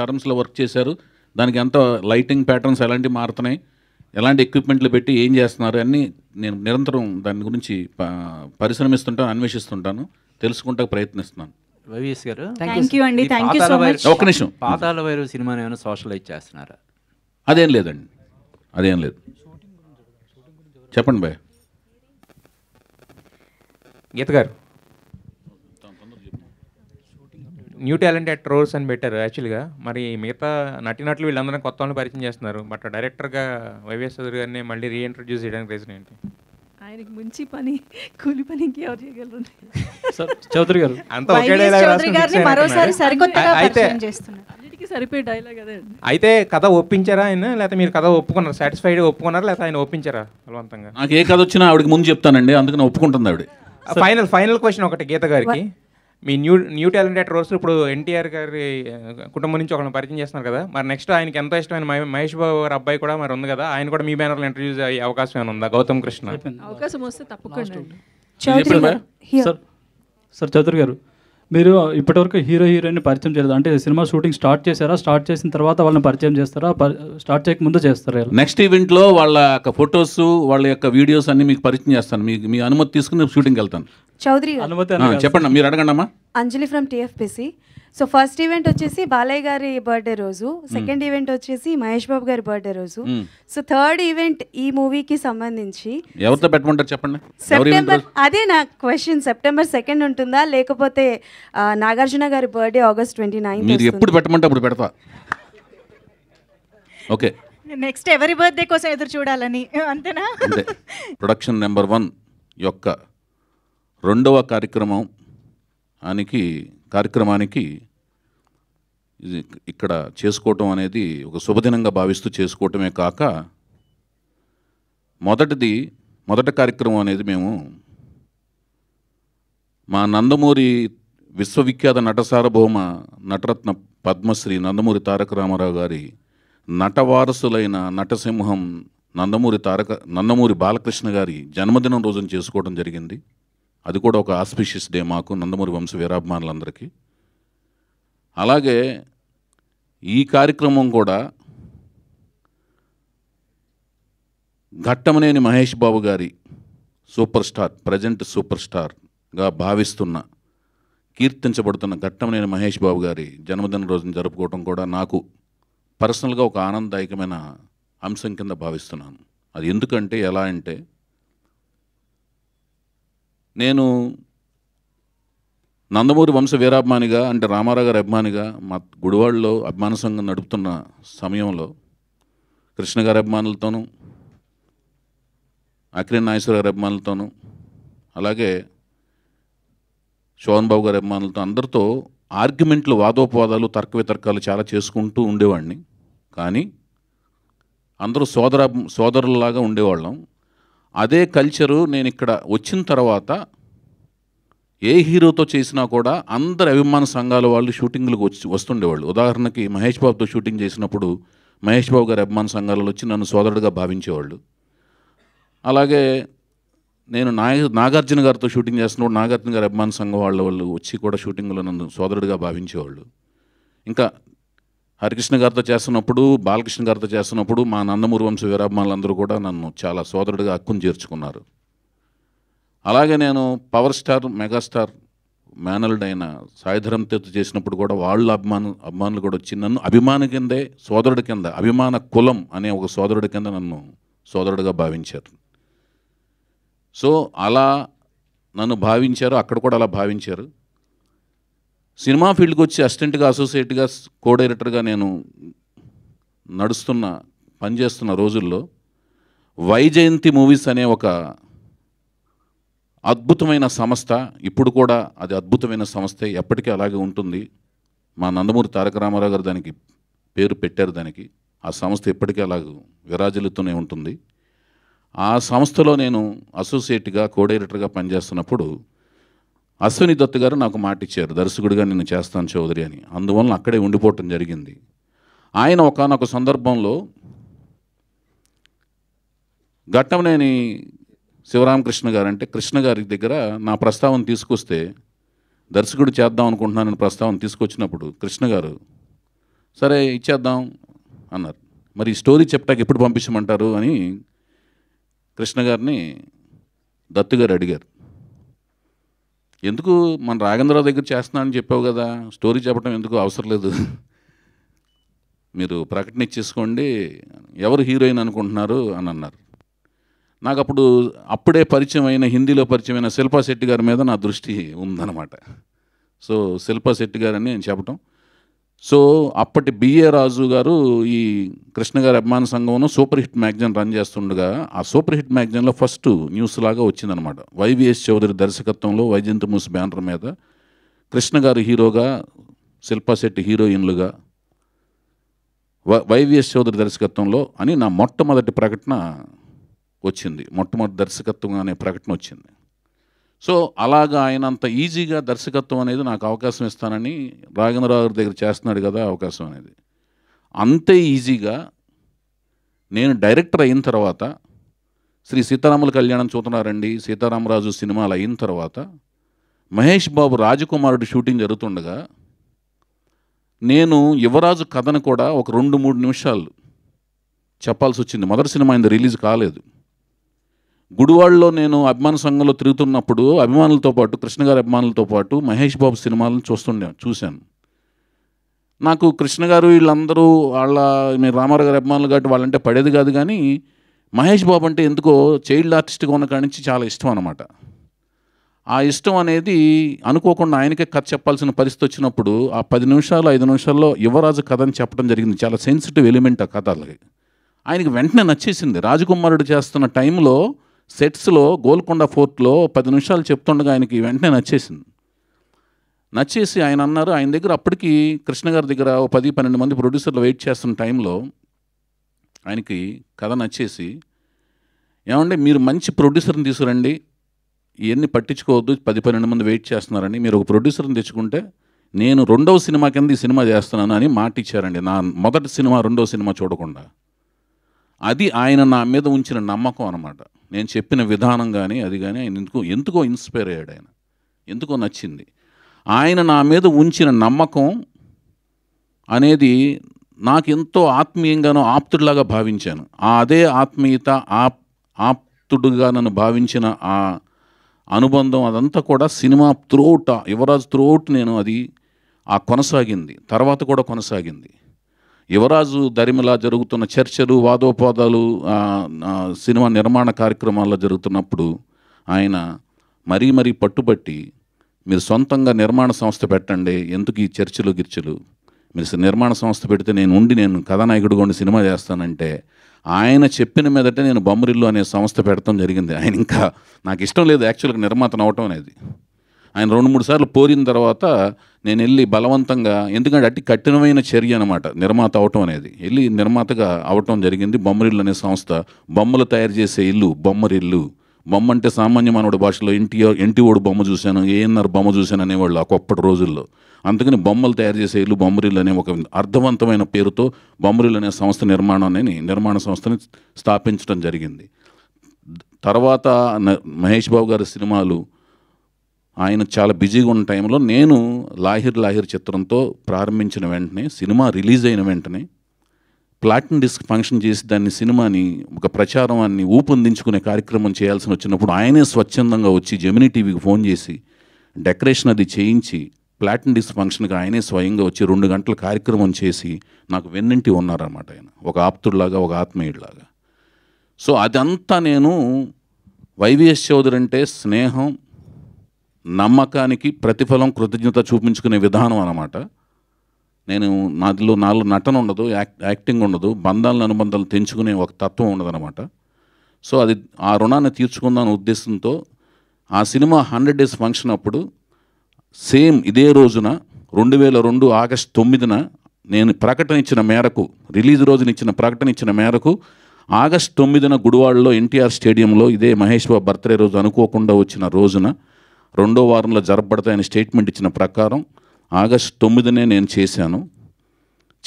టర్మ్స్లో వర్క్ చేశారు దానికి ఎంత లైటింగ్ ప్యాటర్న్స్ ఎలాంటివి మారుతున్నాయి ఎలాంటి ఎక్విప్మెంట్లు పెట్టి ఏం చేస్తున్నారు అన్ని నేను నిరంతరం దాని గురించి పరిశ్రమిస్తుంటాను అన్వేషిస్తుంటాను తెలుసుకుంటా ప్రయత్నిస్తున్నాను వైవిఎస్ గారు థ్యాంక్ యూ అండి థ్యాంక్ యూ సో మచ్ నిమిషం పాతాల వైరు సినిమాని ఏమైనా సోషలైజ్ చేస్తున్నారా అదేం లేదండి అదేం లేదు చెప్పండి బాయ్ గీత గారు న్యూ టాలెంట్ అట్ రోల్స్ అని పెట్టారు యాక్చువల్గా మరి మిగతా నటినట్లు వీళ్ళందరం కొత్త వాళ్ళని పరిచయం చేస్తున్నారు బట్ డైరెక్టర్గా వైవిఎస్ గారిని మళ్ళీ రీఇంట్రడ్యూస్ చేయడానికి రీజన్ ఏంటి ఆయనకి మంచి పని కూలి పని చేయగలరు చౌదరి గారు మరోసారి అయితే అన్నిటికీ సరిపోయే డైలాగ్ అదే అయితే కథ ఒప్పించారా ఆయన లేకపోతే మీరు కథ ఒప్పుకున్నారు సాటిస్ఫైడ్ ఒప్పుకున్నారా లేకపోతే ఆయన ఒప్పించారా బలవంతంగా నాకు ఏ కథ వచ్చినా ఆవిడకి ముందు చెప్తానండి అందుకని ఒప్పుకుంటుంది ఆవిడ ఫైనల్ ఫైనల్ క్వశ్చన్ ఒకటి గీత గారికి మీ న్యూ న్యూ టాలెంట్ యాక్టర్ రోల్స్లో ఇప్పుడు ఎన్టీఆర్ గారి కుటుంబం నుంచి ఒకరిని పరిచయం చేస్తున్నారు కదా మరి నెక్స్ట్ ఆయనకి ఎంతో ఇష్టమైన మహేష్ బాబు గారి అబ్బాయి కూడా మరి ఉంది కదా ఆయన కూడా మీ బ్యానర్లో ఇంట్రడ్యూస్ అయ్యే అవకాశం ఏమైనా ఉందా గౌతమ్ కృష్ణ సార్ చౌదరి గారు మీరు ఇప్పటివరకు హీరో హీరోయిన్ పరిచయం చేయలేదు అంటే సినిమా షూటింగ్ స్టార్ట్ చేశారా స్టార్ట్ చేసిన తర్వాత వాళ్ళని పరిచయం చేస్తారా స్టార్ట్ చేయక ముందు చేస్తారా నెక్స్ట్ ఈవెంట్లో వాళ్ళ యొక్క ఫొటోస్ వాళ్ళ యొక్క వీడియోస్ అన్ని మీకు పరిచయం చేస్తాను మీకు మీ అనుమతి తీసుకుని షూటింగ్కి వెళ్తాను చౌదరి చెప్పండి మీరు అడగండి Anjali from TFPC so first event వచ్చేసి బాలయ్య గారి బర్త్డే రోజు సెకండ్ ఈవెంట్ వచ్చేసి మహేష్ బాబు గారి బర్త్డే రోజు సో థర్డ్ ఈవెంట్ ఈ మూవీకి సంబంధించి ఎవరితో చెప్పండి సెప్టెంబర్ అదే నా క్వశ్చన్ సెప్టెంబర్ సెకండ్ ఉంటుందా లేకపోతే నాగార్జున గారి బర్త్డే ఆగస్ట్ ట్వంటీ నైన్ మీరు ఎప్పుడు పెట్టమంటే అప్పుడు పెడతా ఓకే నెక్స్ట్ ఎవరి బర్త్డే కోసం ఎదురు చూడాలని అంతేనా ప్రొడక్షన్ నెంబర్ వన్ యొక్క రెండవ కార్యక్రమం అనికి కార్యక్రమానికి ఇది ఇక్కడ చేసుకోవటం అనేది ఒక శుభదినంగా భావిస్తూ చేసుకోవటమే కాక మొదటిది మొదటి కార్యక్రమం అనేది మేము మా నందమూరి విశ్వవిఖ్యాత నట సార్వభౌమ నటరత్న పద్మశ్రీ నందమూరి తారక రామారావు గారి నటవారసులైన నటసింహం నందమూరి తారక నందమూరి బాలకృష్ణ గారి జన్మదినం రోజున చేసుకోవడం జరిగింది అది కూడా ఒక ఆస్పిషియస్ డే మాకు నందమూరి వంశ వీరాభిమానులందరికీ అలాగే ఈ కార్యక్రమం కూడా ఘట్టమనేని మహేష్ బాబు గారి సూపర్ స్టార్ ప్రజెంట్ సూపర్ స్టార్గా భావిస్తున్న కీర్తించబడుతున్న ఘట్టమనేని మహేష్ బాబు గారి జన్మదిన రోజును జరుపుకోవడం కూడా నాకు పర్సనల్గా ఒక ఆనందదాయకమైన అంశం కింద భావిస్తున్నాను అది ఎందుకంటే ఎలా అంటే నేను నందమూరి వంశ వీరాభిమానిగా అంటే రామారావు గారి అభిమానిగా మా గుడివాడలో అభిమాన సంఘం నడుపుతున్న సమయంలో కృష్ణ గారి అభిమానులతోనూ అక్రిన్ నాగేశ్వర గారి అభిమానులతోనూ అలాగే శోభన్ బాబు గారి అభిమానులతో అందరితో ఆర్గ్యుమెంట్లు వాదోపవాదాలు తర్క వితర్కాలు చాలా చేసుకుంటూ ఉండేవాడిని కానీ అందరూ సోదరా సోదరులలాగా ఉండేవాళ్ళం అదే కల్చరు నేను ఇక్కడ వచ్చిన తర్వాత ఏ హీరోతో చేసినా కూడా అందరు అభిమాన సంఘాల వాళ్ళు షూటింగ్లకు వచ్చి వస్తుండేవాళ్ళు ఉదాహరణకి మహేష్ బాబుతో షూటింగ్ చేసినప్పుడు మహేష్ బాబు గారి అభిమాన సంఘాలలో వచ్చి నన్ను సోదరుడిగా భావించేవాళ్ళు అలాగే నేను నాగ నాగార్జున గారితో షూటింగ్ చేస్తున్నప్పుడు నాగార్జున గారి అభిమాన సంఘం వాళ్ళ వాళ్ళు వచ్చి కూడా షూటింగ్లో నన్ను సోదరుడిగా భావించేవాళ్ళు ఇంకా హరికృష్ణ గారితో చేస్తున్నప్పుడు బాలకృష్ణ గారితో చేస్తున్నప్పుడు మా నందమూరి వంశ వీరాభిమానులందరూ కూడా నన్ను చాలా సోదరుడిగా హక్కును చేర్చుకున్నారు అలాగే నేను పవర్ స్టార్ మెగాస్టార్ మేనల్డ్ అయిన సాయిధరం తీర్థ చేసినప్పుడు కూడా వాళ్ళ అభిమాను అభిమానులు కూడా వచ్చి నన్ను అభిమాన కిందే సోదరుడి కింద అభిమాన కులం అనే ఒక సోదరుడి కింద నన్ను సోదరుడిగా భావించారు సో అలా నన్ను భావించారు అక్కడ కూడా అలా భావించారు సినిమా ఫీల్డ్కి వచ్చి అసిస్టెంట్గా అసోసియేట్గా కో డైరెక్టర్గా నేను నడుస్తున్న పనిచేస్తున్న రోజుల్లో వైజయంతి మూవీస్ అనే ఒక అద్భుతమైన సంస్థ ఇప్పుడు కూడా అది అద్భుతమైన సంస్థ ఎప్పటికీ అలాగే ఉంటుంది మా నందమూరి తారక రామారావు గారు దానికి పేరు పెట్టారు దానికి ఆ సంస్థ ఎప్పటికీ అలాగే విరాజిల్లుతూనే ఉంటుంది ఆ సంస్థలో నేను అసోసియేట్గా కో డైరెక్టర్గా పనిచేస్తున్నప్పుడు అశ్విని దత్తు గారు నాకు మాట ఇచ్చారు దర్శకుడిగా నేను చేస్తాను చౌదరి అని అందువల్ల అక్కడే ఉండిపోవటం జరిగింది ఆయన ఒకనొక సందర్భంలో ఘట్టంనేని శివరామకృష్ణ గారు అంటే కృష్ణ గారి దగ్గర నా ప్రస్తావన తీసుకొస్తే దర్శకుడు చేద్దాం అనుకుంటున్నానని ప్రస్తావన తీసుకొచ్చినప్పుడు కృష్ణ గారు సరే ఇచ్చేద్దాం అన్నారు మరి స్టోరీ చెప్పటాకి ఎప్పుడు పంపించమంటారు అని కృష్ణ గారిని దత్తు గారు అడిగారు ఎందుకు మన రాఘంద్రరావు దగ్గర చేస్తున్నానని చెప్పావు కదా స్టోరీ చెప్పడం ఎందుకు అవసరం లేదు మీరు ప్రకటన ఇచ్చేసుకోండి ఎవరు హీరోయిన్ అనుకుంటున్నారు అని అన్నారు నాకు అప్పుడు అప్పుడే పరిచయం అయిన హిందీలో పరిచయం అయిన శిల్పా శెట్టి గారి మీద నా దృష్టి ఉందన్నమాట సో శిల్పా శెట్టి గారని నేను చెప్పటం సో అప్పటి బిఏ రాజు గారు ఈ కృష్ణ గారి అభిమాన సంఘంలో సూపర్ హిట్ మ్యాగజైన్ రన్ చేస్తుండగా ఆ సూపర్ హిట్ మ్యాగజైన్లో ఫస్ట్ న్యూస్ లాగా వచ్చిందనమాట వైవిఎస్ చౌదరి దర్శకత్వంలో వైజంతి మూసి బ్యానర్ మీద కృష్ణ గారు హీరోగా శిల్పాశెట్టి హీరోయిన్లుగా వై వైవిఎస్ చౌదరి దర్శకత్వంలో అని నా మొట్టమొదటి ప్రకటన వచ్చింది మొట్టమొదటి దర్శకత్వం అనే ప్రకటన వచ్చింది సో అలాగా ఆయన అంత ఈజీగా దర్శకత్వం అనేది నాకు అవకాశం ఇస్తానని రాఘవరావు గారి దగ్గర చేస్తున్నాడు కదా అవకాశం అనేది అంతే ఈజీగా నేను డైరెక్టర్ అయిన తర్వాత శ్రీ సీతారాముల కళ్యాణం చూస్తున్నారండి సీతారామరాజు సినిమాలు అయిన తర్వాత మహేష్ బాబు రాజకుమారుడు షూటింగ్ జరుగుతుండగా నేను యువరాజు కథను కూడా ఒక రెండు మూడు నిమిషాలు చెప్పాల్సి వచ్చింది మొదటి సినిమా ఆయన రిలీజ్ కాలేదు గుడివాడలో నేను అభిమాన సంఘంలో తిరుగుతున్నప్పుడు అభిమానులతో పాటు కృష్ణ గారి అభిమానులతో పాటు మహేష్ బాబు సినిమాలను చూస్తుండే చూశాను నాకు కృష్ణ గారు వీళ్ళందరూ వాళ్ళ మీరు రామారావు గారి అభిమానులు కాబట్టి వాళ్ళంటే పడేది కాదు కానీ మహేష్ బాబు అంటే ఎందుకో చైల్డ్ ఆర్టిస్ట్గా ఉన్న కాడి నుంచి చాలా ఇష్టం అనమాట ఆ ఇష్టం అనేది అనుకోకుండా ఆయనకే కథ చెప్పాల్సిన పరిస్థితి వచ్చినప్పుడు ఆ పది నిమిషాలు ఐదు నిమిషాల్లో యువరాజు కథ అని చెప్పడం జరిగింది చాలా సెన్సిటివ్ ఎలిమెంట్ ఆ కథ అలాగే ఆయనకి వెంటనే నచ్చేసింది రాజకుమారుడు చేస్తున్న టైంలో సెట్స్లో గోల్కొండ ఫోర్ట్లో పది నిమిషాలు చెప్తుండగా ఆయనకి వెంటనే నచ్చేసింది నచ్చేసి ఆయన అన్నారు ఆయన దగ్గర అప్పటికి కృష్ణ గారి దగ్గర ఓ పది పన్నెండు మంది ప్రొడ్యూసర్లు వెయిట్ చేస్తున్న టైంలో ఆయనకి కథ నచ్చేసి ఏమంటే మీరు మంచి ప్రొడ్యూసర్ని తీసుకురండి ఇవన్నీ పట్టించుకోవద్దు పది పన్నెండు మంది వెయిట్ చేస్తున్నారని మీరు ఒక ప్రొడ్యూసర్ని తెచ్చుకుంటే నేను రెండవ సినిమా కింద ఈ సినిమా చేస్తున్నాను అని మాట ఇచ్చారండి నా మొదటి సినిమా రెండవ సినిమా చూడకుండా అది ఆయన నా మీద ఉంచిన నమ్మకం అనమాట నేను చెప్పిన విధానం కానీ అది కానీ ఆయన ఎందుకో ఎందుకో ఇన్స్పైర్ అయ్యాడు ఆయన ఎందుకో నచ్చింది ఆయన నా మీద ఉంచిన నమ్మకం అనేది నాకు ఎంతో ఆత్మీయంగానో ఆప్తుడిలాగా భావించాను ఆ అదే ఆత్మీయత ఆప్ ఆప్తుడుగా నన్ను భావించిన ఆ అనుబంధం అదంతా కూడా సినిమా త్రోట్ యువరాజ్ త్రోట్ నేను అది ఆ కొనసాగింది తర్వాత కూడా కొనసాగింది యువరాజు దరిమిలా జరుగుతున్న చర్చలు వాదోపాదాలు సినిమా నిర్మాణ కార్యక్రమాల్లో జరుగుతున్నప్పుడు ఆయన మరీ మరీ పట్టుబట్టి మీరు సొంతంగా నిర్మాణ సంస్థ పెట్టండి ఎందుకు ఈ చర్చలు గిర్చలు మీరు నిర్మాణ సంస్థ పెడితే నేను ఉండి నేను కథానాయకుడు కొన్ని సినిమా చేస్తానంటే ఆయన చెప్పిన మీదట నేను బొమ్మరిల్లు అనే సంస్థ పెడతాం జరిగింది ఆయన ఇంకా నాకు ఇష్టం లేదు యాక్చువల్గా నిర్మాతను అవటం అనేది ఆయన రెండు మూడు సార్లు పోరిన తర్వాత నేను వెళ్ళి బలవంతంగా ఎందుకంటే అట్టి కఠినమైన చర్య అనమాట నిర్మాత అవటం అనేది వెళ్ళి నిర్మాతగా అవటం జరిగింది బొమ్మరిల్లు అనే సంస్థ బొమ్మలు తయారు చేసే ఇల్లు బొమ్మరిల్లు బొమ్మ అంటే సామాన్య మానవుడి భాషలో ఇంటి ఓడు బొమ్మ చూశాను ఏఎన్ఆర్ బొమ్మ చూశాను అనేవాళ్ళు ఆ గొప్పటి రోజుల్లో అందుకని బొమ్మలు తయారు చేసే ఇల్లు బొమ్మరిల్లు అనే ఒక అర్థవంతమైన పేరుతో బొమ్మరిల్లు అనే సంస్థ నిర్మాణాన్ని నిర్మాణ సంస్థని స్థాపించడం జరిగింది తర్వాత మహేష్ బాబు గారి సినిమాలు ఆయన చాలా బిజీగా ఉన్న టైంలో నేను లాహిర్ లాహిర్ చిత్రంతో ప్రారంభించిన వెంటనే సినిమా రిలీజ్ అయిన వెంటనే ప్లాటిన్ డిస్క్ ఫంక్షన్ చేసి దాన్ని సినిమాని ఒక ప్రచారాన్ని ఊపొందించుకునే కార్యక్రమం చేయాల్సి వచ్చినప్పుడు ఆయనే స్వచ్ఛందంగా వచ్చి జెమినీ టీవీకి ఫోన్ చేసి డెకరేషన్ అది చేయించి ప్లాటిన్ డిస్క్ ఫంక్షన్కి ఆయనే స్వయంగా వచ్చి రెండు గంటల కార్యక్రమం చేసి నాకు వెన్నింటి ఉన్నారన్నమాట ఆయన ఒక ఆప్తుడిలాగా ఒక ఆత్మీయుడిలాగా సో అదంతా నేను వైవిఎస్ చౌదరి అంటే స్నేహం నమ్మకానికి ప్రతిఫలం కృతజ్ఞత చూపించుకునే విధానం అనమాట నేను నాదిలో నాలుగు నటన ఉండదు యాక్టింగ్ ఉండదు బంధాలను అనుబంధాలు తెంచుకునే ఒక తత్వం ఉండదన్నమాట సో అది ఆ రుణాన్ని తీర్చుకుందాం ఉద్దేశంతో ఆ సినిమా హండ్రెడ్ డేస్ ఫంక్షన్ అప్పుడు సేమ్ ఇదే రోజున రెండు వేల రెండు ఆగస్ట్ తొమ్మిదిన నేను ప్రకటన ఇచ్చిన మేరకు రిలీజ్ రోజున ఇచ్చిన ప్రకటన ఇచ్చిన మేరకు ఆగస్ట్ తొమ్మిదిన గుడివాడలో ఎన్టీఆర్ స్టేడియంలో ఇదే మహేష్ బాబు బర్త్డే రోజు అనుకోకుండా వచ్చిన రోజున రెండో వారంలో జరపబడతాయని స్టేట్మెంట్ ఇచ్చిన ప్రకారం ఆగస్టు తొమ్మిదినే నేను చేశాను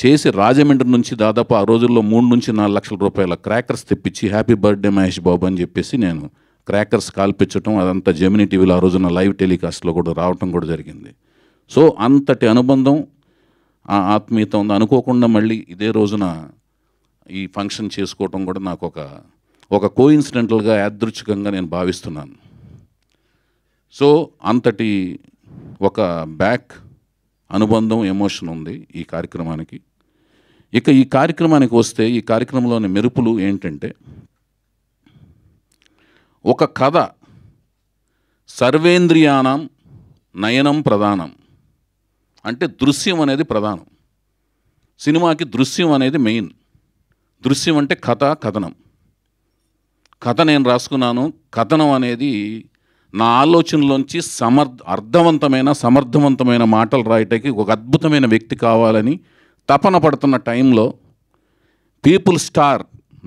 చేసి రాజమండ్రి నుంచి దాదాపు ఆ రోజుల్లో మూడు నుంచి నాలుగు లక్షల రూపాయల క్రాకర్స్ తెప్పించి హ్యాపీ బర్త్డే మహేష్ బాబు అని చెప్పేసి నేను క్రాకర్స్ కాల్పించడం అదంతా జెమినీ టీవీలో ఆ రోజున లైవ్ టెలికాస్ట్లో కూడా రావటం కూడా జరిగింది సో అంతటి అనుబంధం ఆ ఆత్మీయత ఉంది అనుకోకుండా మళ్ళీ ఇదే రోజున ఈ ఫంక్షన్ చేసుకోవటం కూడా నాకు ఒక ఒక కోఇన్సిడెంటల్గా యాదృచ్ఛికంగా నేను భావిస్తున్నాను సో అంతటి ఒక బ్యాక్ అనుబంధం ఎమోషన్ ఉంది ఈ కార్యక్రమానికి ఇక ఈ కార్యక్రమానికి వస్తే ఈ కార్యక్రమంలోని మెరుపులు ఏంటంటే ఒక కథ సర్వేంద్రియానం నయనం ప్రధానం అంటే దృశ్యం అనేది ప్రధానం సినిమాకి దృశ్యం అనేది మెయిన్ దృశ్యం అంటే కథ కథనం కథ నేను రాసుకున్నాను కథనం అనేది నా ఆలోచనలోంచి సమర్ అర్థవంతమైన సమర్థవంతమైన మాటలు రాయటానికి ఒక అద్భుతమైన వ్యక్తి కావాలని తపన పడుతున్న టైంలో పీపుల్ స్టార్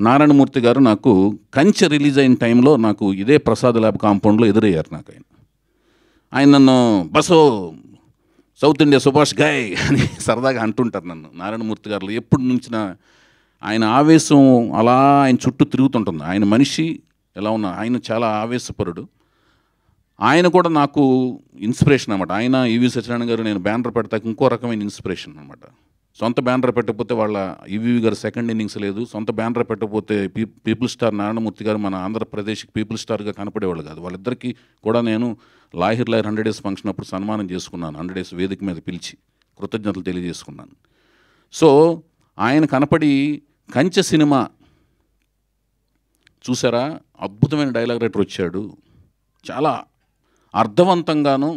నారాయణమూర్తి గారు నాకు కంచె రిలీజ్ అయిన టైంలో నాకు ఇదే ప్రసాద్ ల్యాబ్ కాంపౌండ్లో ఎదురయ్యారు నాకు ఆయన ఆయన నన్ను బసో సౌత్ ఇండియా సుభాష్ గాయ్ అని సరదాగా అంటుంటారు నన్ను నారాయణమూర్తి గారు ఎప్పుడు నుంచిన ఆయన ఆవేశం అలా ఆయన చుట్టూ తిరుగుతుంటుంది ఆయన మనిషి ఎలా ఉన్నా ఆయన చాలా ఆవేశపరుడు ఆయన కూడా నాకు ఇన్స్పిరేషన్ అనమాట ఆయన ఈవి e సత్యనారాయణ గారు నేను బ్యానర్ పెడతాక ఇంకో రకమైన ఇన్స్పిరేషన్ అనమాట సొంత బ్యానర్ పెట్టకపోతే వాళ్ళ ఈవీవి e గారు సెకండ్ ఇన్నింగ్స్ లేదు సొంత బ్యానర్ పెట్టకపోతే పీ పీపుల్ స్టార్ నారాయణమూర్తి గారు మన ఆంధ్రప్రదేశ్కి పీపుల్ స్టార్గా కనపడేవాళ్ళు కాదు వాళ్ళిద్దరికీ కూడా నేను Lahiri Lahiri hundred days function అప్పుడు సన్మానం చేసుకున్నాను హండ్రెడ్ డేస్ వేదిక మీద పిలిచి కృతజ్ఞతలు తెలియజేసుకున్నాను సో ఆయన కనపడి కంచె సినిమా చూసారా అద్భుతమైన డైలాగ్ రైటర్ వచ్చాడు చాలా అర్థవంతంగాను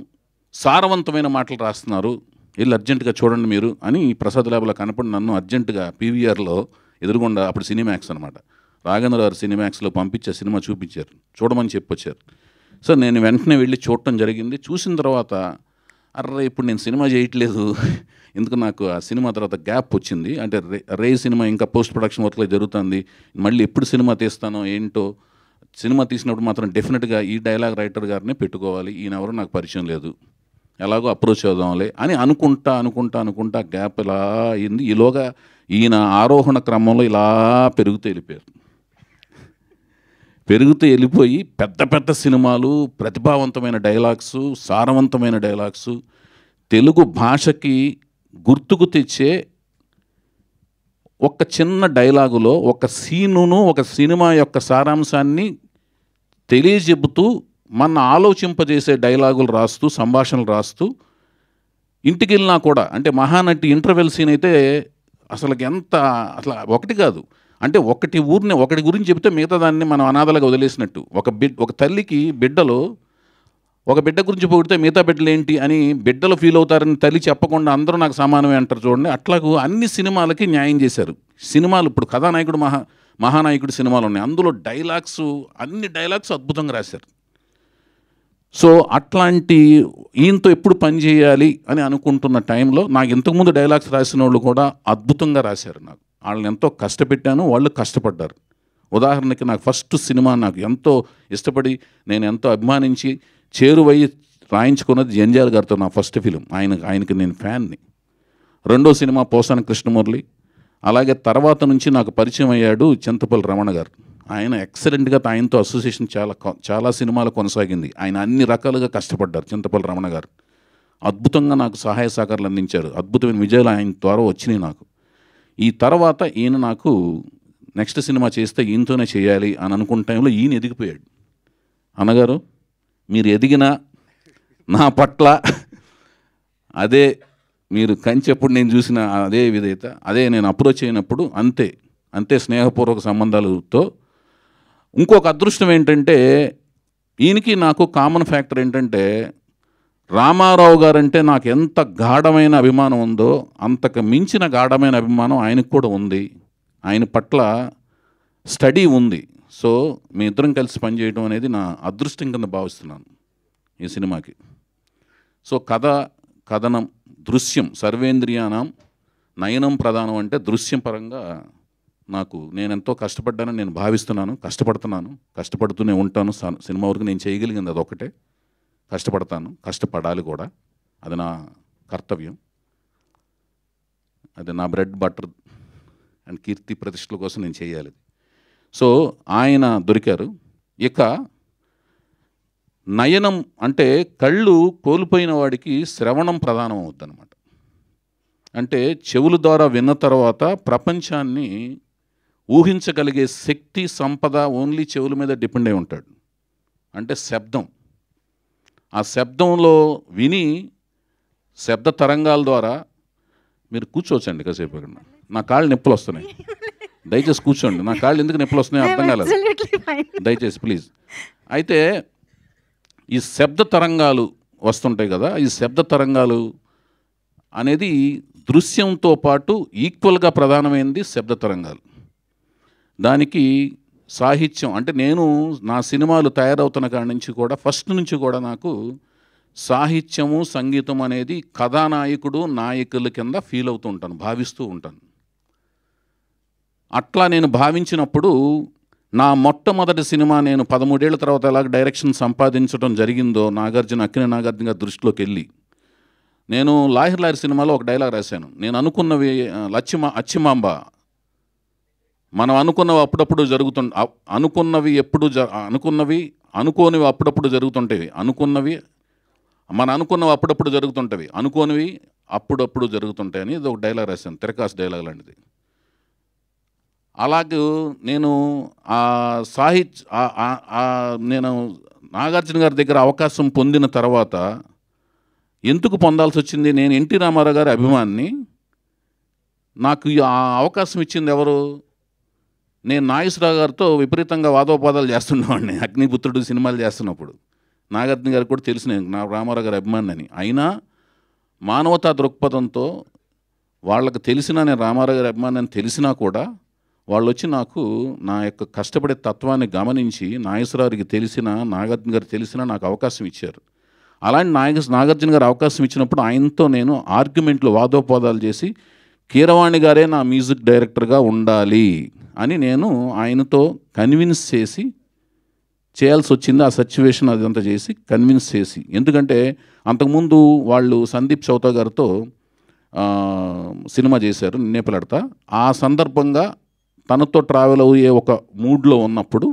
సారవంతమైన మాటలు రాస్తున్నారు వెళ్ళి అర్జెంటుగా చూడండి మీరు అని ప్రసాద్ ల్యాబ్లో కనపడి నన్ను అర్జెంటుగా పీవీఆర్లో ఎదురుగొండ అప్పుడు సినిమాక్స్ అనమాట రాఘేంద్ర గారు సినిమాక్స్లో పంపించే సినిమా చూపించారు చూడమని చెప్పొచ్చారు సో నేను వెంటనే వెళ్ళి చూడటం జరిగింది చూసిన తర్వాత అర్రే ఇప్పుడు నేను సినిమా చేయట్లేదు ఎందుకు నాకు ఆ సినిమా తర్వాత గ్యాప్ వచ్చింది అంటే రే రే సినిమా ఇంకా పోస్ట్ ప్రొడక్షన్ వర్క్లో జరుగుతుంది మళ్ళీ ఎప్పుడు సినిమా తీస్తానో ఏంటో సినిమా తీసినప్పుడు మాత్రం డెఫినెట్గా ఈ డైలాగ్ రైటర్ గారిని పెట్టుకోవాలి ఈయన ఎవరు నాకు పరిచయం లేదు ఎలాగో అప్రోచ్ అవుదాంలే అని అనుకుంటా అనుకుంటా అనుకుంటా గ్యాప్ ఇలా అయింది ఈలోగా ఈయన ఆరోహణ క్రమంలో ఇలా పెరుగుతూ వెళ్ళిపోయారు పెరుగుతూ వెళ్ళిపోయి పెద్ద పెద్ద సినిమాలు ప్రతిభావంతమైన డైలాగ్స్ సారవంతమైన డైలాగ్స్ తెలుగు భాషకి గుర్తుకు తెచ్చే ఒక చిన్న డైలాగులో ఒక సీనును ఒక సినిమా యొక్క సారాంశాన్ని తెలియజెబుతూ మన ఆలోచింపజేసే డైలాగులు రాస్తూ సంభాషణలు రాస్తూ ఇంటికి వెళ్ళినా కూడా అంటే మహానటి ఇంటర్వెల్ సీన్ అయితే అసలు ఎంత అసలు ఒకటి కాదు అంటే ఒకటి ఊరిని ఒకటి గురించి చెప్తే మిగతా దాన్ని మనం అనాథలుగా వదిలేసినట్టు ఒక బిడ్ ఒక తల్లికి బిడ్డలో ఒక బిడ్డ గురించి పొగిడితే మిగతా బిడ్డలు ఏంటి అని బిడ్డలు ఫీల్ అవుతారని తల్లి చెప్పకుండా అందరూ నాకు సమానమే అంటారు చూడండి అట్లాగూ అన్ని సినిమాలకి న్యాయం చేశారు సినిమాలు ఇప్పుడు కథానాయకుడు మహా మహానాయకుడు సినిమాలు ఉన్నాయి అందులో డైలాగ్స్ అన్ని డైలాగ్స్ అద్భుతంగా రాశారు సో అట్లాంటి ఈయంతో ఎప్పుడు పని చేయాలి అని అనుకుంటున్న టైంలో నాకు ఇంతకుముందు డైలాగ్స్ రాసిన వాళ్ళు కూడా అద్భుతంగా రాశారు నాకు వాళ్ళని ఎంతో కష్టపెట్టాను వాళ్ళు కష్టపడ్డారు ఉదాహరణకి నాకు ఫస్ట్ సినిమా నాకు ఎంతో ఇష్టపడి నేను ఎంతో అభిమానించి చేరువయ్యి రాయించుకున్నది జంజాల్ గారితో నా ఫస్ట్ ఫిలిం ఆయన ఆయనకి నేను ఫ్యాన్ని రెండో సినిమా పోసాన కృష్ణమురళి అలాగే తర్వాత నుంచి నాకు పరిచయం అయ్యాడు చింతపల్లి రమణ గారు ఆయన ఎక్సలెంట్గా ఆయనతో అసోసియేషన్ చాలా చాలా సినిమాలు కొనసాగింది ఆయన అన్ని రకాలుగా కష్టపడ్డారు చింతపల్లి రమణ గారు అద్భుతంగా నాకు సహాయ సహకారాలు అందించారు అద్భుతమైన విజయాలు ఆయన ద్వారా వచ్చినాయి నాకు ఈ తర్వాత ఈయన నాకు నెక్స్ట్ సినిమా చేస్తే ఈయనతోనే చేయాలి అని అనుకున్న టైంలో ఈయన ఎదిగిపోయాడు అన్నగారు మీరు ఎదిగిన నా పట్ల అదే మీరు కంచెప్పుడు నేను చూసిన అదే విధేత అదే నేను అప్రోచ్ అయినప్పుడు అంతే అంతే స్నేహపూర్వక సంబంధాలతో ఇంకొక అదృష్టం ఏంటంటే ఈయనకి నాకు కామన్ ఫ్యాక్టర్ ఏంటంటే రామారావు గారంటే నాకు ఎంత గాఢమైన అభిమానం ఉందో అంతకు మించిన గాఢమైన అభిమానం ఆయనకు కూడా ఉంది ఆయన పట్ల స్టడీ ఉంది సో మీ ఇద్దరం కలిసి పనిచేయడం అనేది నా అదృష్టం కింద భావిస్తున్నాను ఈ సినిమాకి సో కథ కథనం దృశ్యం సర్వేంద్రియానం నయనం ప్రధానం అంటే దృశ్యం పరంగా నాకు నేను ఎంతో కష్టపడ్డానని నేను భావిస్తున్నాను కష్టపడుతున్నాను కష్టపడుతూనే ఉంటాను సినిమా వరకు నేను చేయగలిగింది అదొకటే కష్టపడతాను కష్టపడాలి కూడా అది నా కర్తవ్యం అది నా బ్రెడ్ బటర్ అండ్ కీర్తి ప్రతిష్టల కోసం నేను చేయాలి సో ఆయన దొరికారు ఇక నయనం అంటే కళ్ళు కోల్పోయిన వాడికి శ్రవణం ప్రధానం అవుద్దనమాట అంటే చెవుల ద్వారా విన్న తర్వాత ప్రపంచాన్ని ఊహించగలిగే శక్తి సంపద ఓన్లీ చెవుల మీద డిపెండ్ అయి ఉంటాడు అంటే శబ్దం ఆ శబ్దంలో విని శబ్ద తరంగాల ద్వారా మీరు కూర్చోవచ్చండి కాసేపు అక్కడ నా కాళ్ళు నొప్పులు వస్తున్నాయి దయచేసి కూర్చోండి నా కాళ్ళు ఎందుకు నొప్పులు వస్తున్నాయి అర్థం కాలేదు దయచేసి ప్లీజ్ అయితే ఈ శబ్ద తరంగాలు వస్తుంటాయి కదా ఈ శబ్ద తరంగాలు అనేది దృశ్యంతో పాటు ఈక్వల్గా ప్రధానమైనది శబ్ద తరంగాలు దానికి సాహిత్యం అంటే నేను నా సినిమాలు తయారవుతున్న కాడి నుంచి కూడా ఫస్ట్ నుంచి కూడా నాకు సాహిత్యము సంగీతం అనేది కథానాయకుడు నాయకుల కింద ఫీల్ అవుతూ ఉంటాను భావిస్తూ ఉంటాను అట్లా నేను భావించినప్పుడు నా మొట్టమొదటి సినిమా నేను పదమూడేళ్ల తర్వాత ఎలాగ డైరెక్షన్ సంపాదించడం జరిగిందో నాగార్జున అక్కిన నాగార్జున దృష్టిలోకి వెళ్ళి నేను లాహిర్ లాహిర్ సినిమాలో ఒక డైలాగ్ రాశాను నేను అనుకున్నవి లచ్చిమా అచ్చిమాంబ మనం అనుకున్నవి అప్పుడప్పుడు జరుగుతుంట అనుకున్నవి ఎప్పుడు జ అనుకున్నవి అనుకోనివి అప్పుడప్పుడు జరుగుతుంటవి అనుకున్నవి మనం అనుకున్నవి అప్పుడప్పుడు జరుగుతుంటవి అనుకోనివి అప్పుడప్పుడు జరుగుతుంటాయి అని ఇది ఒక డైలాగ్ రాశాను తిరకాసు డైలాగ్ లాంటిది అలాగే నేను ఆ సాహిత్య నేను నాగార్జున గారి దగ్గర అవకాశం పొందిన తర్వాత ఎందుకు పొందాల్సి వచ్చింది నేను ఎన్టీ రామారావు గారి అభిమాన్ని నాకు ఆ అవకాశం ఇచ్చింది ఎవరు నేను నాగేశ్వరరావు గారితో విపరీతంగా వాదోపాదాలు చేస్తున్నవాడిని అగ్నిపుత్రుడు సినిమాలు చేస్తున్నప్పుడు నాగార్జున గారు కూడా తెలిసిన నా రామారావు గారి అని అయినా మానవతా దృక్పథంతో వాళ్ళకు తెలిసినా నేను రామారావు గారి అని తెలిసినా కూడా వాళ్ళు వచ్చి నాకు నా యొక్క కష్టపడే తత్వాన్ని గమనించి నాగేశ్వరరావుకి తెలిసిన నాగార్జున గారు తెలిసిన నాకు అవకాశం ఇచ్చారు అలాంటి నాగ నాగార్జున గారు అవకాశం ఇచ్చినప్పుడు ఆయనతో నేను ఆర్గ్యుమెంట్లు వాదోపాదాలు చేసి కీరవాణి గారే నా మ్యూజిక్ డైరెక్టర్గా ఉండాలి అని నేను ఆయనతో కన్విన్స్ చేసి చేయాల్సి వచ్చింది ఆ సచ్యువేషన్ అదంతా చేసి కన్విన్స్ చేసి ఎందుకంటే అంతకుముందు వాళ్ళు సందీప్ చౌతా గారితో సినిమా చేశారు నేపలాడతా ఆ సందర్భంగా తనతో ట్రావెల్ అయ్యే ఒక మూడ్లో ఉన్నప్పుడు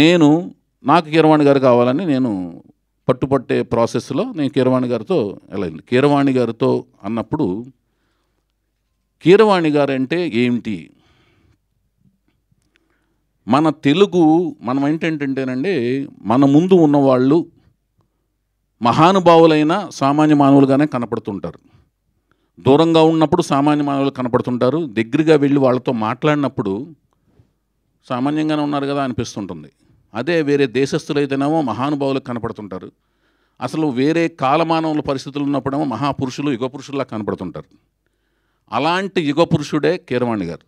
నేను నాకు కీరవాణి గారు కావాలని నేను పట్టుపట్టే ప్రాసెస్లో నేను కీరవాణి గారితో వెళ్ళింది కీరవాణి గారితో అన్నప్పుడు కీరవాణి గారు అంటే ఏమిటి మన తెలుగు మనం ఏంటంటేనండి మన ముందు ఉన్నవాళ్ళు మహానుభావులైన సామాన్య మానవులుగానే కనపడుతుంటారు దూరంగా ఉన్నప్పుడు సామాన్య మానవులు కనపడుతుంటారు దగ్గరగా వెళ్ళి వాళ్ళతో మాట్లాడినప్పుడు సామాన్యంగానే ఉన్నారు కదా అనిపిస్తుంటుంది అదే వేరే దేశస్థులైతేనేమో మహానుభావులకు కనపడుతుంటారు అసలు వేరే కాలమానవుల పరిస్థితులు ఉన్నప్పుడేమో మహాపురుషులు యుగ పురుషుల్లా కనపడుతుంటారు అలాంటి యుగ పురుషుడే కీరవాణి గారు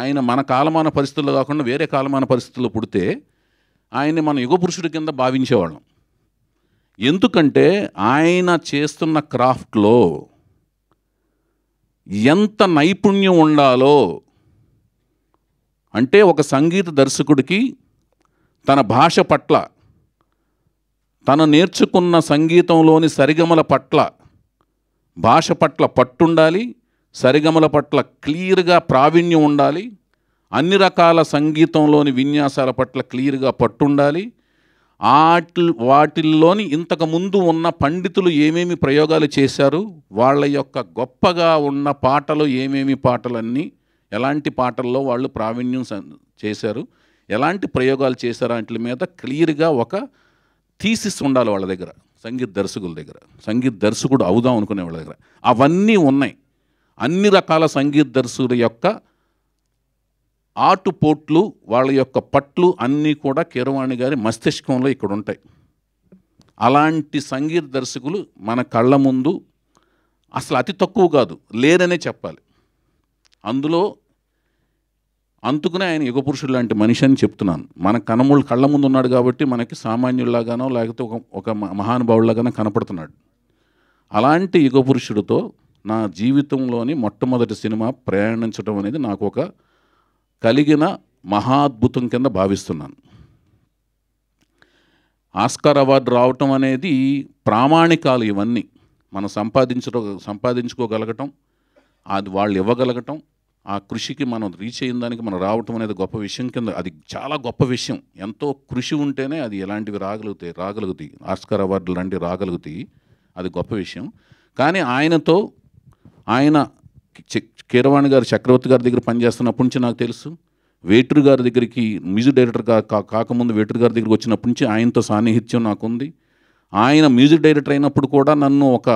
ఆయన మన కాలమాన పరిస్థితుల్లో కాకుండా వేరే కాలమాన పరిస్థితుల్లో పుడితే ఆయన్ని మన యుగ పురుషుడి కింద భావించేవాళ్ళం ఎందుకంటే ఆయన చేస్తున్న క్రాఫ్ట్లో ఎంత నైపుణ్యం ఉండాలో అంటే ఒక సంగీత దర్శకుడికి తన భాష పట్ల తను నేర్చుకున్న సంగీతంలోని సరిగమల పట్ల భాష పట్ల పట్టుండాలి సరిగమల పట్ల క్లియర్గా ప్రావీణ్యం ఉండాలి అన్ని రకాల సంగీతంలోని విన్యాసాల పట్ల క్లియర్గా పట్టుండాలి వాటి వాటిల్లోని ఇంతకుముందు ఉన్న పండితులు ఏమేమి ప్రయోగాలు చేశారు వాళ్ళ యొక్క గొప్పగా ఉన్న పాటలు ఏమేమి పాటలన్నీ ఎలాంటి పాటల్లో వాళ్ళు ప్రావీణ్యం చేశారు ఎలాంటి ప్రయోగాలు చేశారు వాటి మీద క్లియర్గా ఒక థీసిస్ ఉండాలి వాళ్ళ దగ్గర సంగీత దర్శకుల దగ్గర సంగీత దర్శకుడు అవుదాం అనుకునే వాళ్ళ దగ్గర అవన్నీ ఉన్నాయి అన్ని రకాల సంగీత దర్శకుల యొక్క ఆటుపోట్లు వాళ్ళ యొక్క పట్లు అన్నీ కూడా కీరవాణి గారి మస్తిష్కంలో ఇక్కడ ఉంటాయి అలాంటి సంగీత దర్శకులు మన కళ్ళ ముందు అసలు అతి తక్కువ కాదు లేరనే చెప్పాలి అందులో అందుకునే ఆయన యుగపురుషుడు లాంటి మనిషి అని చెప్తున్నాను మన కనమూళ్ళు కళ్ళ ముందు ఉన్నాడు కాబట్టి మనకి సామాన్యుల్లాగానో లేకపోతే ఒక ఒక మహానుభావులాగానో కనపడుతున్నాడు అలాంటి యుగపురుషుడితో నా జీవితంలోని మొట్టమొదటి సినిమా ప్రయాణించడం అనేది నాకు ఒక కలిగిన మహాద్భుతం కింద భావిస్తున్నాను ఆస్కార్ అవార్డు రావటం అనేది ప్రామాణికాలు ఇవన్నీ మనం సంపాదించడం సంపాదించుకోగలగటం అది వాళ్ళు ఇవ్వగలగటం ఆ కృషికి మనం రీచ్ అయిన దానికి మనం రావటం అనేది గొప్ప విషయం కింద అది చాలా గొప్ప విషయం ఎంతో కృషి ఉంటేనే అది ఎలాంటివి రాగలుగుతాయి రాగలుగుతాయి ఆస్కార్ అవార్డులు లాంటివి రాగలుగుతాయి అది గొప్ప విషయం కానీ ఆయనతో ఆయన కీరవాణి గారు చక్రవర్తి గారి దగ్గర పనిచేస్తున్నప్పటి నుంచి నాకు తెలుసు వేటూరు గారి దగ్గరికి మ్యూజిక్ డైరెక్టర్గా కాకముందు వేటూరు గారి దగ్గరికి వచ్చినప్పటి నుంచి ఆయనతో సాన్నిహిత్యం నాకుంది ఆయన మ్యూజిక్ డైరెక్టర్ అయినప్పుడు కూడా నన్ను ఒక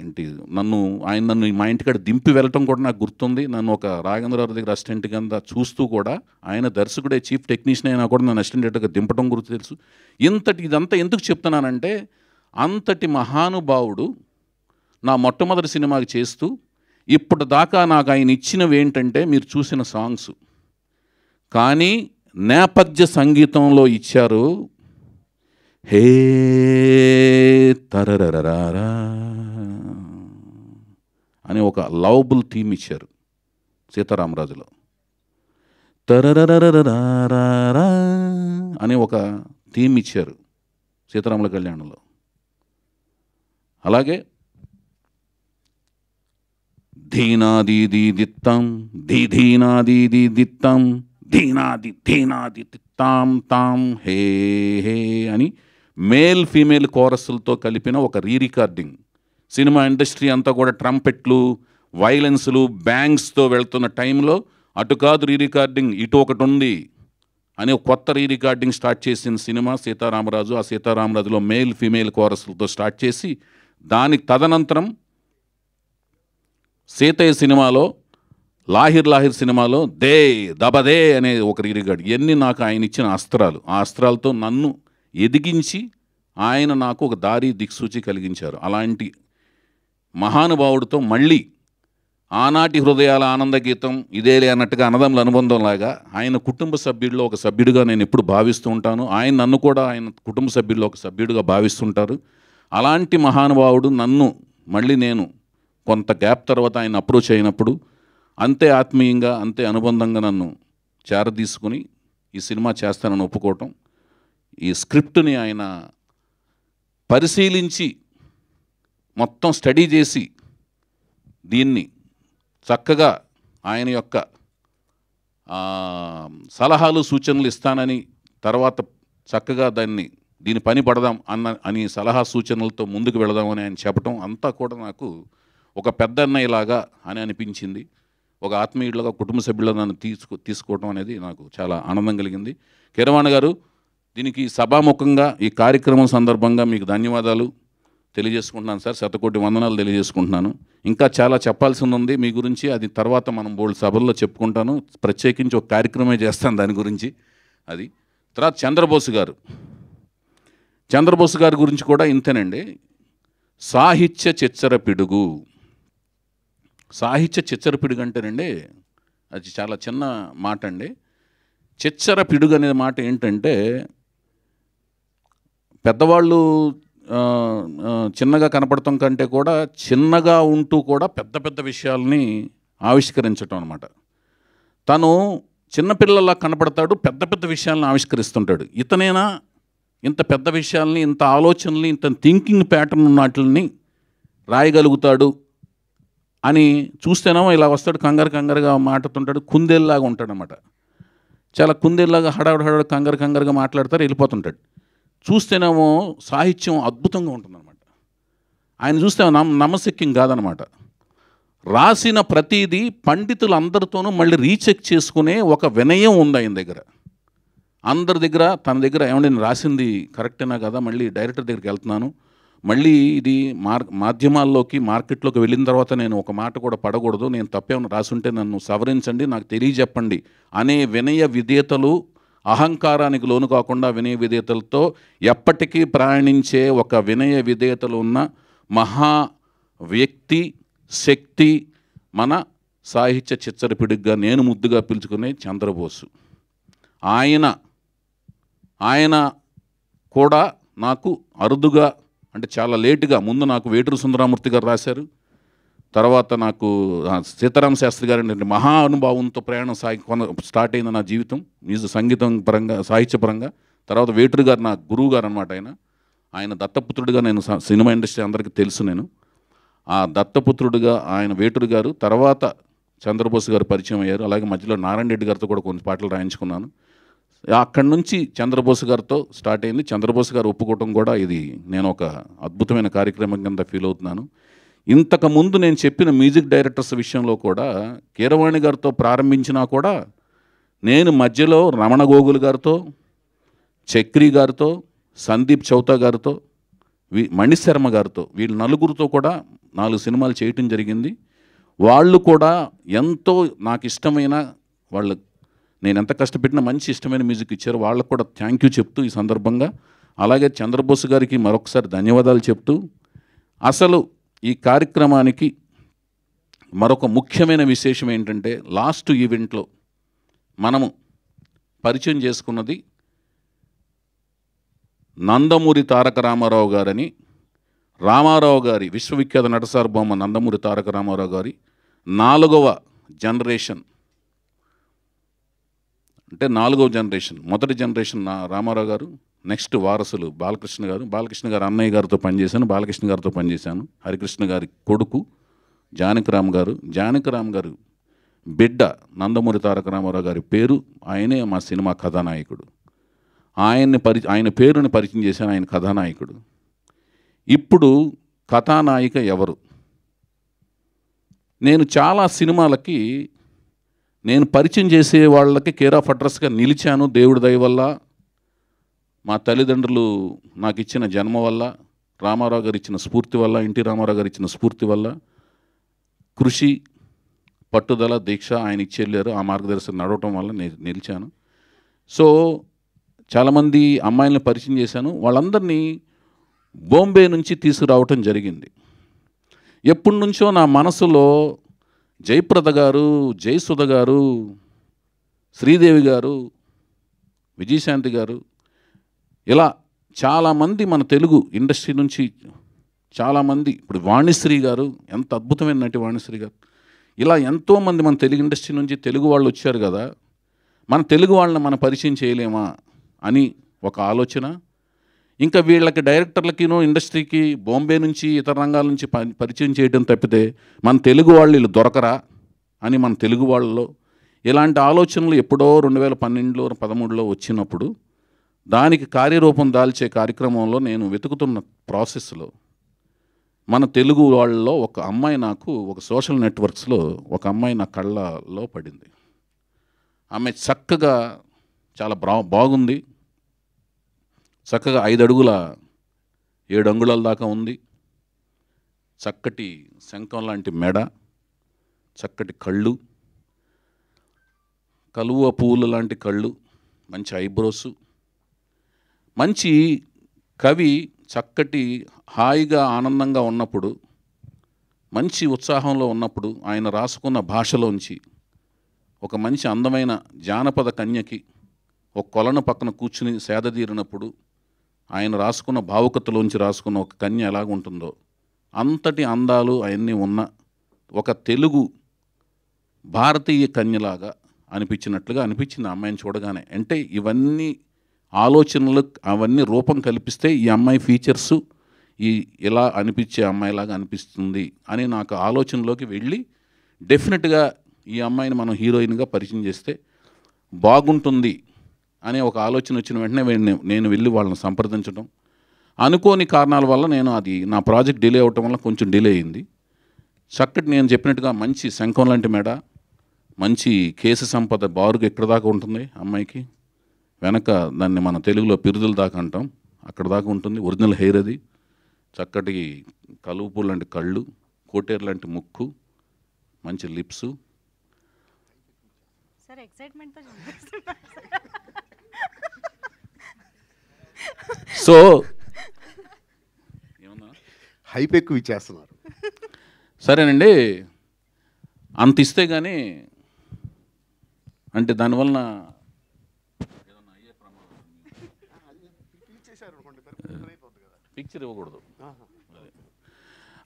ఏంటి నన్ను ఆయన నన్ను మా ఇంటికాడ దింపి వెళ్ళటం కూడా నాకు గుర్తుంది నన్ను ఒక గారి దగ్గర అసిస్టెంట్ కింద చూస్తూ కూడా ఆయన దర్శకుడే చీఫ్ టెక్నీషియన్ అయినా కూడా నన్ను అసిస్టెంట్ డైరెక్టర్గా దింపడం గురించి తెలుసు ఇంతటి ఇదంతా ఎందుకు చెప్తున్నానంటే అంతటి మహానుభావుడు నా మొట్టమొదటి సినిమాకి చేస్తూ ఇప్పుడు దాకా నాకు ఆయన ఇచ్చినవి ఏంటంటే మీరు చూసిన సాంగ్స్ కానీ నేపథ్య సంగీతంలో ఇచ్చారు హే తరరరారా అని ఒక లవబుల్ థీమ్ ఇచ్చారు సీతారామరాజులో తరరరరరారా అని ఒక థీమ్ ఇచ్చారు సీతారాముల కళ్యాణంలో అలాగే ధీనాదీదీదిత్తం ధీధీనాదీదీదిత్తం ధీనాది ధీనాది తిత్తాం తాం హే హే అని మేల్ ఫీమేల్ కోరస్లతో కలిపిన ఒక రీ రికార్డింగ్ సినిమా ఇండస్ట్రీ అంతా కూడా ట్రంపెట్లు వైలెన్స్లు బ్యాంగ్స్తో వెళ్తున్న టైంలో అటు కాదు రీ రికార్డింగ్ ఇటు ఒకటి ఉంది అని కొత్త రీ రికార్డింగ్ స్టార్ట్ చేసిన సినిమా సీతారామరాజు ఆ సీతారామరాజులో మేల్ ఫీమేల్ కోరస్లతో స్టార్ట్ చేసి దానికి తదనంతరం సీతయ్య సినిమాలో లాహిర్ లాహిర్ సినిమాలో దే దబదే అనే ఒక ఇరిగాడు ఇవన్నీ నాకు ఆయన ఇచ్చిన అస్త్రాలు ఆ అస్త్రాలతో నన్ను ఎదిగించి ఆయన నాకు ఒక దారి దిక్సూచి కలిగించారు అలాంటి మహానుభావుడితో మళ్ళీ ఆనాటి హృదయాల ఆనంద గీతం ఇదేలే అన్నట్టుగా అనుబంధం అనుబంధంలాగా ఆయన కుటుంబ సభ్యుల్లో ఒక సభ్యుడిగా నేను ఎప్పుడు భావిస్తూ ఉంటాను ఆయన నన్ను కూడా ఆయన కుటుంబ సభ్యుల్లో ఒక సభ్యుడిగా భావిస్తుంటారు అలాంటి మహానుభావుడు నన్ను మళ్ళీ నేను కొంత గ్యాప్ తర్వాత ఆయన అప్రోచ్ అయినప్పుడు అంతే ఆత్మీయంగా అంతే అనుబంధంగా నన్ను చేరదీసుకుని ఈ సినిమా చేస్తానని ఒప్పుకోవటం ఈ స్క్రిప్ట్ని ఆయన పరిశీలించి మొత్తం స్టడీ చేసి దీన్ని చక్కగా ఆయన యొక్క సలహాలు సూచనలు ఇస్తానని తర్వాత చక్కగా దాన్ని దీని పని పడదాం అన్న అని సలహా సూచనలతో ముందుకు వెళదామని ఆయన చెప్పటం అంతా కూడా నాకు ఒక పెద్ద అన్నయ్యలాగా అని అనిపించింది ఒక ఆత్మీయులుగా కుటుంబ సభ్యులు నన్ను తీసుకు తీసుకోవడం అనేది నాకు చాలా ఆనందం కలిగింది కిరవాణి గారు దీనికి సభాముఖంగా ఈ కార్యక్రమం సందర్భంగా మీకు ధన్యవాదాలు తెలియజేసుకుంటున్నాను సార్ శతకోటి వందనాలు తెలియజేసుకుంటున్నాను ఇంకా చాలా చెప్పాల్సింది ఉంది మీ గురించి అది తర్వాత మనం బోల్డ్ సభల్లో చెప్పుకుంటాను ప్రత్యేకించి ఒక కార్యక్రమే చేస్తాను దాని గురించి అది తర్వాత చంద్రబోసు గారు చంద్రబోసు గారి గురించి కూడా ఇంతేనండి సాహిత్య చిచ్చర పిడుగు సాహిత్య చిచ్చరపిడుగు అంటేనండి అది చాలా చిన్న మాట అండి చిచ్చర పిడుగు అనే మాట ఏంటంటే పెద్దవాళ్ళు చిన్నగా కనపడటం కంటే కూడా చిన్నగా ఉంటూ కూడా పెద్ద పెద్ద విషయాల్ని ఆవిష్కరించటం అనమాట తను చిన్నపిల్లలా కనపడతాడు పెద్ద పెద్ద విషయాలను ఆవిష్కరిస్తుంటాడు ఇతనైనా ఇంత పెద్ద విషయాల్ని ఇంత ఆలోచనల్ని ఇంత థింకింగ్ ప్యాటర్న్ ఉన్నట్లని రాయగలుగుతాడు అని చూస్తేనేమో ఇలా వస్తాడు కంగారు కంగారుగా మాట్లాడుతుంటాడు కుందేల్లాగా ఉంటాడనమాట చాలా కుందేల్లాగా హడావుడు హడావుడు కంగారు కంగారుగా మాట్లాడతారు వెళ్ళిపోతుంటాడు చూస్తేనేమో సాహిత్యం అద్భుతంగా ఉంటుందన్నమాట ఆయన చూస్తే నమ్ నమ్మశక్యం కాదనమాట రాసిన ప్రతిదీ పండితులందరితోనూ మళ్ళీ రీచెక్ చేసుకునే ఒక వినయం ఉంది ఆయన దగ్గర అందరి దగ్గర తన దగ్గర ఏమంటే నేను రాసింది కరెక్టేనా కదా మళ్ళీ డైరెక్టర్ దగ్గరికి వెళ్తున్నాను మళ్ళీ ఇది మార్ మాధ్యమాల్లోకి మార్కెట్లోకి వెళ్ళిన తర్వాత నేను ఒక మాట కూడా పడకూడదు నేను తప్పేమని రాసుంటే నన్ను సవరించండి నాకు తెలియజెప్పండి అనే వినయ విధేయతలు అహంకారానికి లోను కాకుండా వినయ విధేయతలతో ఎప్పటికీ ప్రయాణించే ఒక వినయ విధేయతలు ఉన్న మహా వ్యక్తి శక్తి మన సాహిత్య చిచ్చరపిడిగ్గా నేను ముద్దుగా పిలుచుకునే చంద్రబోసు ఆయన ఆయన కూడా నాకు అరుదుగా అంటే చాలా లేటుగా ముందు నాకు వేటూరు సుందరామూర్తి గారు రాశారు తర్వాత నాకు సీతారామ శాస్త్రి గారి మహా అనుభావంతో ప్రయాణం సాగి స్టార్ట్ అయింది నా జీవితం మ్యూజిక్ సంగీతం పరంగా సాహిత్యపరంగా తర్వాత వేటూరు గారు నా గురువు గారు అనమాట ఆయన ఆయన దత్తపుత్రుడిగా నేను సినిమా ఇండస్ట్రీ అందరికీ తెలుసు నేను ఆ దత్తపుత్రుడిగా ఆయన వేటూరు గారు తర్వాత చంద్రబోస్ గారు పరిచయం అయ్యారు అలాగే మధ్యలో నారాయణ రెడ్డి గారితో కూడా కొన్ని పాటలు రాయించుకున్నాను అక్కడి నుంచి చంద్రబోస్ గారితో స్టార్ట్ అయింది చంద్రబోస్ గారు ఒప్పుకోవటం కూడా ఇది నేను ఒక అద్భుతమైన కార్యక్రమం కింద ఫీల్ అవుతున్నాను ఇంతకుముందు నేను చెప్పిన మ్యూజిక్ డైరెక్టర్స్ విషయంలో కూడా కీరవాణి గారితో ప్రారంభించినా కూడా నేను మధ్యలో రమణ గోగుల్ గారితో చక్రి గారితో సందీప్ చౌతా గారితో మణిశర్మ గారితో వీళ్ళు నలుగురితో కూడా నాలుగు సినిమాలు చేయటం జరిగింది వాళ్ళు కూడా ఎంతో నాకు ఇష్టమైన వాళ్ళ నేను ఎంత కష్టపెట్టినా మంచి ఇష్టమైన మ్యూజిక్ ఇచ్చారు వాళ్ళకు కూడా థ్యాంక్ యూ చెప్తూ ఈ సందర్భంగా అలాగే చంద్రబోస్ గారికి మరొకసారి ధన్యవాదాలు చెప్తూ అసలు ఈ కార్యక్రమానికి మరొక ముఖ్యమైన విశేషం ఏంటంటే లాస్ట్ ఈవెంట్లో మనము పరిచయం చేసుకున్నది నందమూరి తారక రామారావు గారని రామారావు గారి విశ్వవిఖ్యాత నటసార్భౌమ నందమూరి తారక రామారావు గారి నాలుగవ జనరేషన్ అంటే నాలుగో జనరేషన్ మొదటి జనరేషన్ నా రామారావు గారు నెక్స్ట్ వారసులు బాలకృష్ణ గారు బాలకృష్ణ గారు అన్నయ్య గారితో పనిచేశాను బాలకృష్ణ గారితో పనిచేశాను హరికృష్ణ గారి కొడుకు జానకిరామ్ గారు జానకిరామ్ గారు బిడ్డ నందమూరి తారక రామారావు గారి పేరు ఆయనే మా సినిమా కథానాయకుడు ఆయన్ని పరి ఆయన పేరుని పరిచయం చేశాను ఆయన కథానాయకుడు ఇప్పుడు కథానాయిక ఎవరు నేను చాలా సినిమాలకి నేను పరిచయం చేసే వాళ్ళకి కేర్ ఆఫ్ అడ్రస్గా నిలిచాను దేవుడి దయ వల్ల మా తల్లిదండ్రులు నాకు ఇచ్చిన జన్మ వల్ల రామారావు గారు ఇచ్చిన స్ఫూర్తి వల్ల ఎన్టీ రామారావు గారు ఇచ్చిన స్ఫూర్తి వల్ల కృషి పట్టుదల దీక్ష ఆయన ఇచ్చేళ్ళారు ఆ మార్గదర్శనం నడవటం వల్ల నేను నిలిచాను సో చాలామంది అమ్మాయిలను పరిచయం చేశాను వాళ్ళందరినీ బాంబే నుంచి తీసుకురావటం జరిగింది ఎప్పటి నుంచో నా మనసులో జయప్రద గారు జయసుధ గారు శ్రీదేవి గారు విజయశాంతి గారు ఇలా చాలామంది మన తెలుగు ఇండస్ట్రీ నుంచి చాలామంది ఇప్పుడు వాణిశ్రీ గారు ఎంత అద్భుతమైన నటి వాణిశ్రీ గారు ఇలా ఎంతోమంది మన తెలుగు ఇండస్ట్రీ నుంచి తెలుగు వాళ్ళు వచ్చారు కదా మన తెలుగు వాళ్ళని మనం పరిచయం చేయలేమా అని ఒక ఆలోచన ఇంకా వీళ్ళకి డైరెక్టర్లకినో ఇండస్ట్రీకి బాంబే నుంచి ఇతర రంగాల నుంచి పరిచయం చేయడం తప్పితే మన తెలుగు వాళ్ళు వీళ్ళు దొరకరా అని మన తెలుగు వాళ్ళలో ఇలాంటి ఆలోచనలు ఎప్పుడో రెండు వేల పన్నెండులో పదమూడులో వచ్చినప్పుడు దానికి కార్యరూపం దాల్చే కార్యక్రమంలో నేను వెతుకుతున్న ప్రాసెస్లో మన తెలుగు వాళ్ళలో ఒక అమ్మాయి నాకు ఒక సోషల్ నెట్వర్క్స్లో ఒక అమ్మాయి నా కళ్ళలో పడింది ఆమె చక్కగా చాలా బాగుంది చక్కగా ఐదు అడుగుల ఏడు అంగుళాల దాకా ఉంది చక్కటి శంఖం లాంటి మెడ చక్కటి కళ్ళు కలువ పువ్వులు లాంటి కళ్ళు మంచి ఐబ్రోస్ మంచి కవి చక్కటి హాయిగా ఆనందంగా ఉన్నప్పుడు మంచి ఉత్సాహంలో ఉన్నప్పుడు ఆయన రాసుకున్న భాషలోంచి ఒక మంచి అందమైన జానపద కన్యకి ఒక కొలను పక్కన కూర్చుని సేదతీరినప్పుడు ఆయన రాసుకున్న భావుకతలోంచి రాసుకున్న ఒక కన్య ఎలాగుంటుందో అంతటి అందాలు అవన్నీ ఉన్న ఒక తెలుగు భారతీయ కన్యలాగా అనిపించినట్లుగా అనిపించింది అమ్మాయిని చూడగానే అంటే ఇవన్నీ ఆలోచనలు అవన్నీ రూపం కల్పిస్తే ఈ అమ్మాయి ఫీచర్సు ఈ ఇలా అనిపించే అమ్మాయిలాగా అనిపిస్తుంది అని నాకు ఆలోచనలోకి వెళ్ళి డెఫినెట్గా ఈ అమ్మాయిని మనం హీరోయిన్గా పరిచయం చేస్తే బాగుంటుంది అనే ఒక ఆలోచన వచ్చిన వెంటనే నేను వెళ్ళి వాళ్ళని సంప్రదించడం అనుకోని కారణాల వల్ల నేను అది నా ప్రాజెక్ట్ డిలే అవటం వల్ల కొంచెం డిలే అయింది చక్కటి నేను చెప్పినట్టుగా మంచి శంఖం లాంటి మెడ మంచి కేసు సంపద బారుగా ఎక్కడ దాకా ఉంటుంది అమ్మాయికి వెనక దాన్ని మన తెలుగులో పిరుదుల దాకా అంటాం అక్కడ దాకా ఉంటుంది ఒరిజినల్ హెయిర్ అది చక్కటి కలుపు లాంటి కళ్ళు కోటేరు లాంటి ముక్కు మంచి లిప్స్ సార్ ఎక్సైట్మెంట్తో సో హైప్ ఎక్కువ ఇచ్చేస్తున్నారు సరేనండి అంత ఇస్తే కానీ అంటే దానివలన పిక్చర్ ఇవ్వకూడదు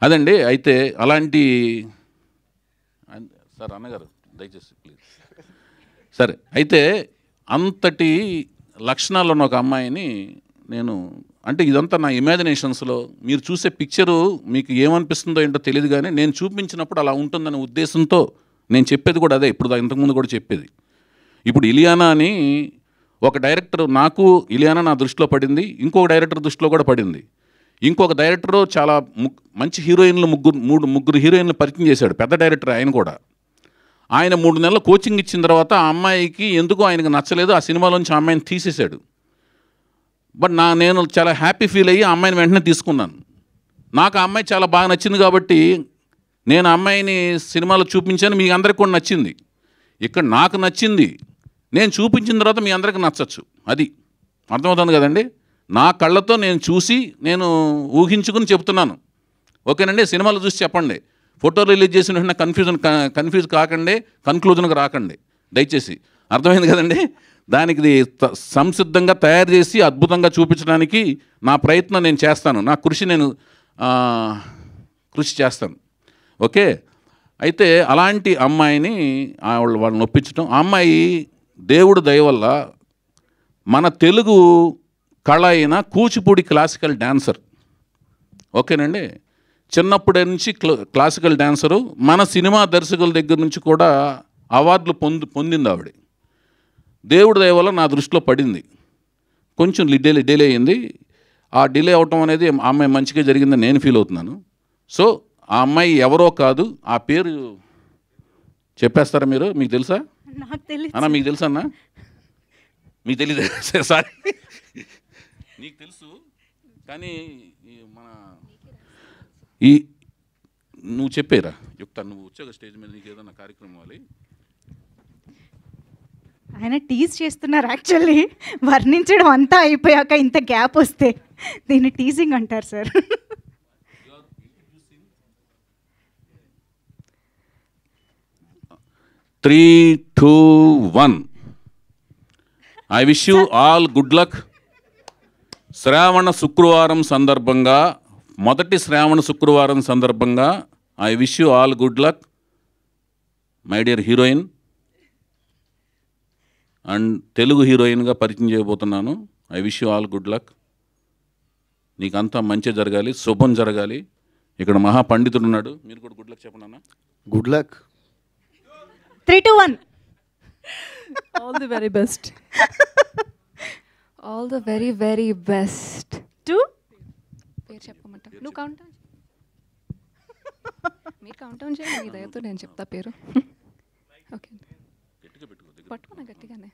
అదండి అయితే అలాంటి సార్ అన్నగారు దయచేసి ప్లీజ్ సరే అయితే అంతటి లక్షణాలు ఉన్న ఒక అమ్మాయిని నేను అంటే ఇదంతా నా ఇమాజినేషన్స్లో మీరు చూసే పిక్చరు మీకు ఏమనిపిస్తుందో ఏంటో తెలియదు కానీ నేను చూపించినప్పుడు అలా ఉంటుందనే ఉద్దేశంతో నేను చెప్పేది కూడా అదే ఇప్పుడు ఇంతకుముందు కూడా చెప్పేది ఇప్పుడు ఇలియానా అని ఒక డైరెక్టర్ నాకు ఇలియానా నా దృష్టిలో పడింది ఇంకొక డైరెక్టర్ దృష్టిలో కూడా పడింది ఇంకొక డైరెక్టర్ చాలా మంచి హీరోయిన్లు ముగ్గురు మూడు ముగ్గురు హీరోయిన్లు పరిచయం చేశాడు పెద్ద డైరెక్టర్ ఆయన కూడా ఆయన మూడు నెలలు కోచింగ్ ఇచ్చిన తర్వాత ఆ అమ్మాయికి ఎందుకు ఆయనకు నచ్చలేదు ఆ సినిమాలోంచి ఆ అమ్మాయిని తీసేశాడు బట్ నా నేను చాలా హ్యాపీ ఫీల్ అయ్యి అమ్మాయిని వెంటనే తీసుకున్నాను నాకు ఆ అమ్మాయి చాలా బాగా నచ్చింది కాబట్టి నేను అమ్మాయిని సినిమాలో చూపించాను మీ అందరికి కూడా నచ్చింది ఇక్కడ నాకు నచ్చింది నేను చూపించిన తర్వాత మీ అందరికి నచ్చచ్చు అది అర్థమవుతుంది కదండి నా కళ్ళతో నేను చూసి నేను ఊహించుకుని చెప్తున్నాను ఓకేనండి సినిమాలు చూసి చెప్పండి ఫోటో రిలీజ్ చేసిన కన్ఫ్యూజన్ కన్ఫ్యూజ్ కాకండి కన్క్లూజన్కి రాకండి దయచేసి అర్థమైంది కదండి దానికి సంసిద్ధంగా తయారు చేసి అద్భుతంగా చూపించడానికి నా ప్రయత్నం నేను చేస్తాను నా కృషి నేను కృషి చేస్తాను ఓకే అయితే అలాంటి అమ్మాయిని వాళ్ళు వాళ్ళని ఒప్పించడం ఆ అమ్మాయి దేవుడు వల్ల మన తెలుగు కళ అయిన కూచిపూడి క్లాసికల్ డాన్సర్ ఓకేనండి చిన్నప్పటి నుంచి క్లాసికల్ డాన్సరు మన సినిమా దర్శకుల దగ్గర నుంచి కూడా అవార్డులు పొంది పొందింది ఆవిడే దేవుడి దయ వల్ల నా దృష్టిలో పడింది కొంచెం డిలే డిలే అయింది ఆ డిలే అవటం అనేది ఆ అమ్మాయి మంచిగా జరిగిందని నేను ఫీల్ అవుతున్నాను సో ఆ అమ్మాయి ఎవరో కాదు ఆ పేరు చెప్పేస్తారా మీరు మీకు తెలుసా అన్న మీకు తెలుసా అన్న మీకు తెలియదు సారీ నీకు తెలుసు కానీ మన ఈ నువ్వు చెప్పేరా చెప్తాను నువ్వు వచ్చే స్టేజ్ మీద నీకు ఏదైనా కార్యక్రమం అవ్వాలి ఆయన టీజ్ చేస్తున్నారు యాక్చువల్లీ వర్ణించడం అంతా అయిపోయాక ఇంత గ్యాప్ వస్తే దీన్ని టీజింగ్ అంటారు sir three two one I wish you all good luck శ్రావణ శుక్రవారం సందర్భంగా మొదటి శ్రావణ శుక్రవారం సందర్భంగా I wish you all good luck my dear heroine and Telugu హీరోయిన్గా పరిచయం చేయబోతున్నాను I wish you all good luck నీకంతా మంచి జరగాలి శుభం జరగాలి ఇక్కడ మహా పండితుడు ఉన్నాడు మీరు కూడా గుడ్ లక్ చెప్పండి అన్న good luck three two one all the very best all the very very best to పేరు చెప్పమంట నువ్వు కౌంట్ మీరు కౌంట్ చేయండి మీ దయతో నేను చెప్తా పేరు ఓకే పట్టుకున్నా గట్టిగానే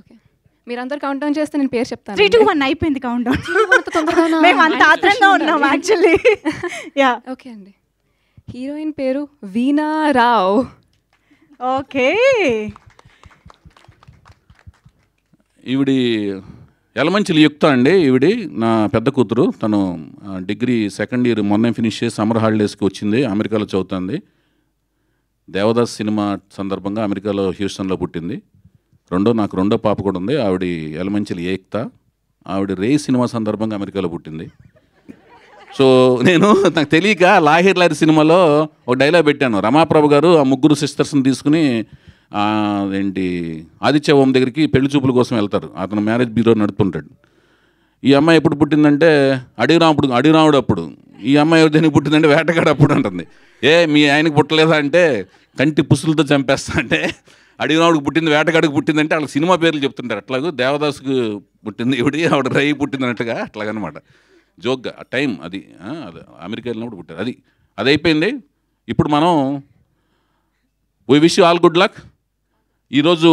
ఓకే మీరందరూ కౌంట్ డౌన్ చేస్తే నేను పేరు చెప్తాను త్రీ టూ వన్ అయిపోయింది కౌంట్ డౌన్ మేము అంత ఆత్రంగా ఉన్నాం యాక్చువల్లీ యా ఓకే అండి హీరోయిన్ పేరు వీణా రావ్ ఓకే ఈవిడి ఎలమంచిలి యుక్త అండి ఈవిడి నా పెద్ద కూతురు తను డిగ్రీ సెకండ్ ఇయర్ మొన్నే ఫినిష్ చేసి సమ్మర్ హాలిడేస్కి వచ్చింది అమెరికాలో చదువుతుంది దేవదాస్ సినిమా సందర్భంగా అమెరికాలో హ్యూస్టన్లో పుట్టింది రెండో నాకు రెండో పాప కూడా ఉంది ఆవిడ ఎలమంచిలి ఏక్త ఆవిడ రే సినిమా సందర్భంగా అమెరికాలో పుట్టింది సో నేను నాకు తెలియక లాహిర్ లారి సినిమాలో ఒక డైలాగ్ పెట్టాను రమాప్రభు గారు ఆ ముగ్గురు సిస్టర్స్ని తీసుకుని ఏంటి ఆదిత్య ఓం దగ్గరికి పెళ్లి చూపుల కోసం వెళ్తారు అతను మ్యారేజ్ బ్యూరో నడుపుతుంటాడు ఈ అమ్మాయి ఎప్పుడు పుట్టిందంటే అడిగిరాముడు అడిగిరాముడు అప్పుడు ఈ అమ్మాయి దేనికి పుట్టిందంటే వేటగాడు అప్పుడు అంటుంది ఏ మీ ఆయనకు పుట్టలేదా అంటే కంటి పుసులతో చంపేస్తా అంటే అడిగినవాడికి పుట్టింది వేటగాడికి పుట్టిందంటే వాళ్ళ సినిమా పేర్లు చెప్తుంటారు అట్లాగూ దేవదాసుకు పుట్టింది ఇవిడి ఆవిడ రై పుట్టింది అన్నట్టుగా అట్లాగనమాట జోక్గా టైం అది అది అమెరికా వెళ్ళినప్పుడు పుట్టారు అది అది అయిపోయింది ఇప్పుడు మనం we wish all good luck ఈరోజు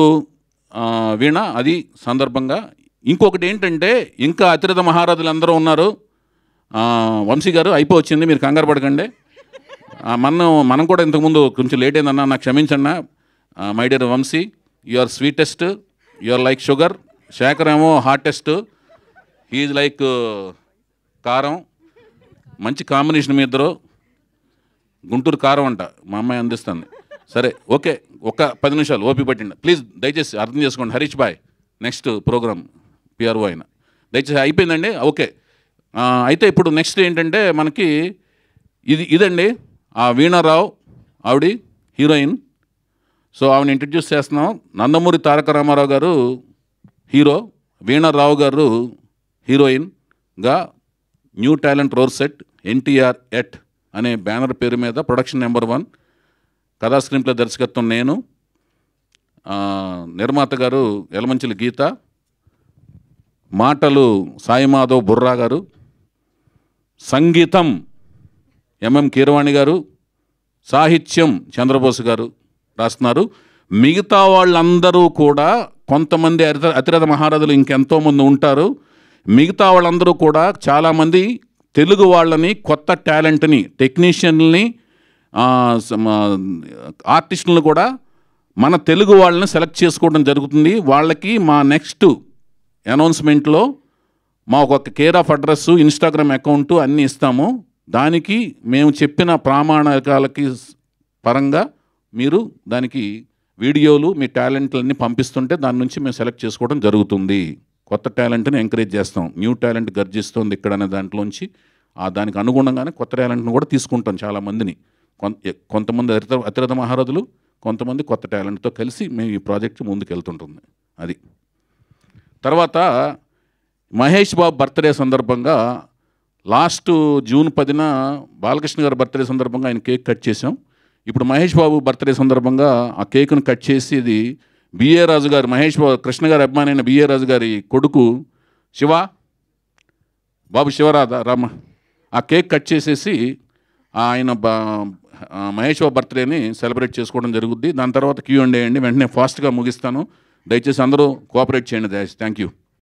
వీణ అది సందర్భంగా ఇంకొకటి ఏంటంటే ఇంకా అతిరథ మహారాజులు అందరూ ఉన్నారు వంశీ గారు అయిపోవచ్చింది మీరు కంగారు పడకండి మనం మనం కూడా ఇంతకుముందు కొంచెం లేట్ అయిందన్న నాకు క్షమించన్నా my dear Vamsi you are sweetest you are like sugar Shekar ఏమో హాటెస్ట్ హీజ్ లైక్ కారం మంచి కాంబినేషన్ మీ ఇద్దరు గుంటూరు కారం అంట మా అమ్మాయి అందిస్తుంది సరే ఓకే ఒక పది నిమిషాలు ఓపి పట్టిండి ప్లీజ్ దయచేసి అర్థం చేసుకోండి హరీష్ బాయ్ నెక్స్ట్ ప్రోగ్రామ్ పిఆర్ఓ అయిన దయచేసి అయిపోయిందండి ఓకే అయితే ఇప్పుడు నెక్స్ట్ ఏంటంటే మనకి ఇది ఇదండి ఆ వీణారావు ఆవిడ హీరోయిన్ సో ఆమెను ఇంట్రడ్యూస్ చేస్తున్నాం నందమూరి తారక రామారావు గారు హీరో వీణారావు గారు హీరోయిన్గా New Talent Roar set NTR at అనే బ్యానర్ పేరు మీద ప్రొడక్షన్ నెంబర్ వన్ కథా స్క్రీన్ప్లే దర్శకత్వం నేను నిర్మాత గారు ఎలమంచిలి గీత మాటలు సాయిమాధవ్ బుర్రా గారు సంగీతం ఎంఎం కీరవాణి గారు సాహిత్యం చంద్రబోస్ గారు రాస్తున్నారు మిగతా వాళ్ళందరూ కూడా కొంతమంది అతిరథ మహారాజులు ఇంకెంతోమంది ఉంటారు మిగతా వాళ్ళందరూ కూడా చాలామంది తెలుగు వాళ్ళని కొత్త టాలెంట్ని టెక్నీషియన్ని ఆర్టిస్టులను కూడా మన తెలుగు వాళ్ళని సెలెక్ట్ చేసుకోవడం జరుగుతుంది వాళ్ళకి మా నెక్స్ట్ అనౌన్స్మెంట్లో మా ఒక care of address Instagram account అన్నీ ఇస్తాము దానికి మేము చెప్పిన ప్రామాణికాలకి పరంగా మీరు దానికి వీడియోలు మీ టాలెంట్లన్నీ పంపిస్తుంటే దాని నుంచి మేము సెలెక్ట్ చేసుకోవడం జరుగుతుంది కొత్త టాలెంట్ని ఎంకరేజ్ చేస్తాం న్యూ టాలెంట్ గర్జిస్తుంది ఇక్కడ అనే దాంట్లోంచి ఆ దానికి అనుగుణంగానే కొత్త టాలెంట్ను కూడా తీసుకుంటాం చాలామందిని కొంత కొంతమంది అతిత అతిరత మహారథులు కొంతమంది కొత్త టాలెంట్తో కలిసి మేము ఈ ప్రాజెక్ట్ ముందుకెళ్తుంటుంది అది తర్వాత మహేష్ బాబు బర్త్డే సందర్భంగా లాస్ట్ జూన్ పదిన బాలకృష్ణ గారి బర్త్డే సందర్భంగా ఆయన కేక్ కట్ చేసాం ఇప్పుడు మహేష్ బాబు బర్త్డే సందర్భంగా ఆ కేక్ను కట్ చేసేది బిఏ రాజు గారు మహేష్ బాబు కృష్ణ గారి అభిమానైన బిఏ రాజు గారి కొడుకు శివ బాబు శివరాధ రామ ఆ కేక్ కట్ చేసేసి ఆయన మహేష్ బాబు బర్త్డేని సెలబ్రేట్ చేసుకోవడం జరుగుద్ది దాని తర్వాత క్యూ అండ్ వేయండి వెంటనే ఫాస్ట్గా ముగిస్తాను దయచేసి అందరూ కోఆపరేట్ చేయండి దయచేసి థ్యాంక్ యూ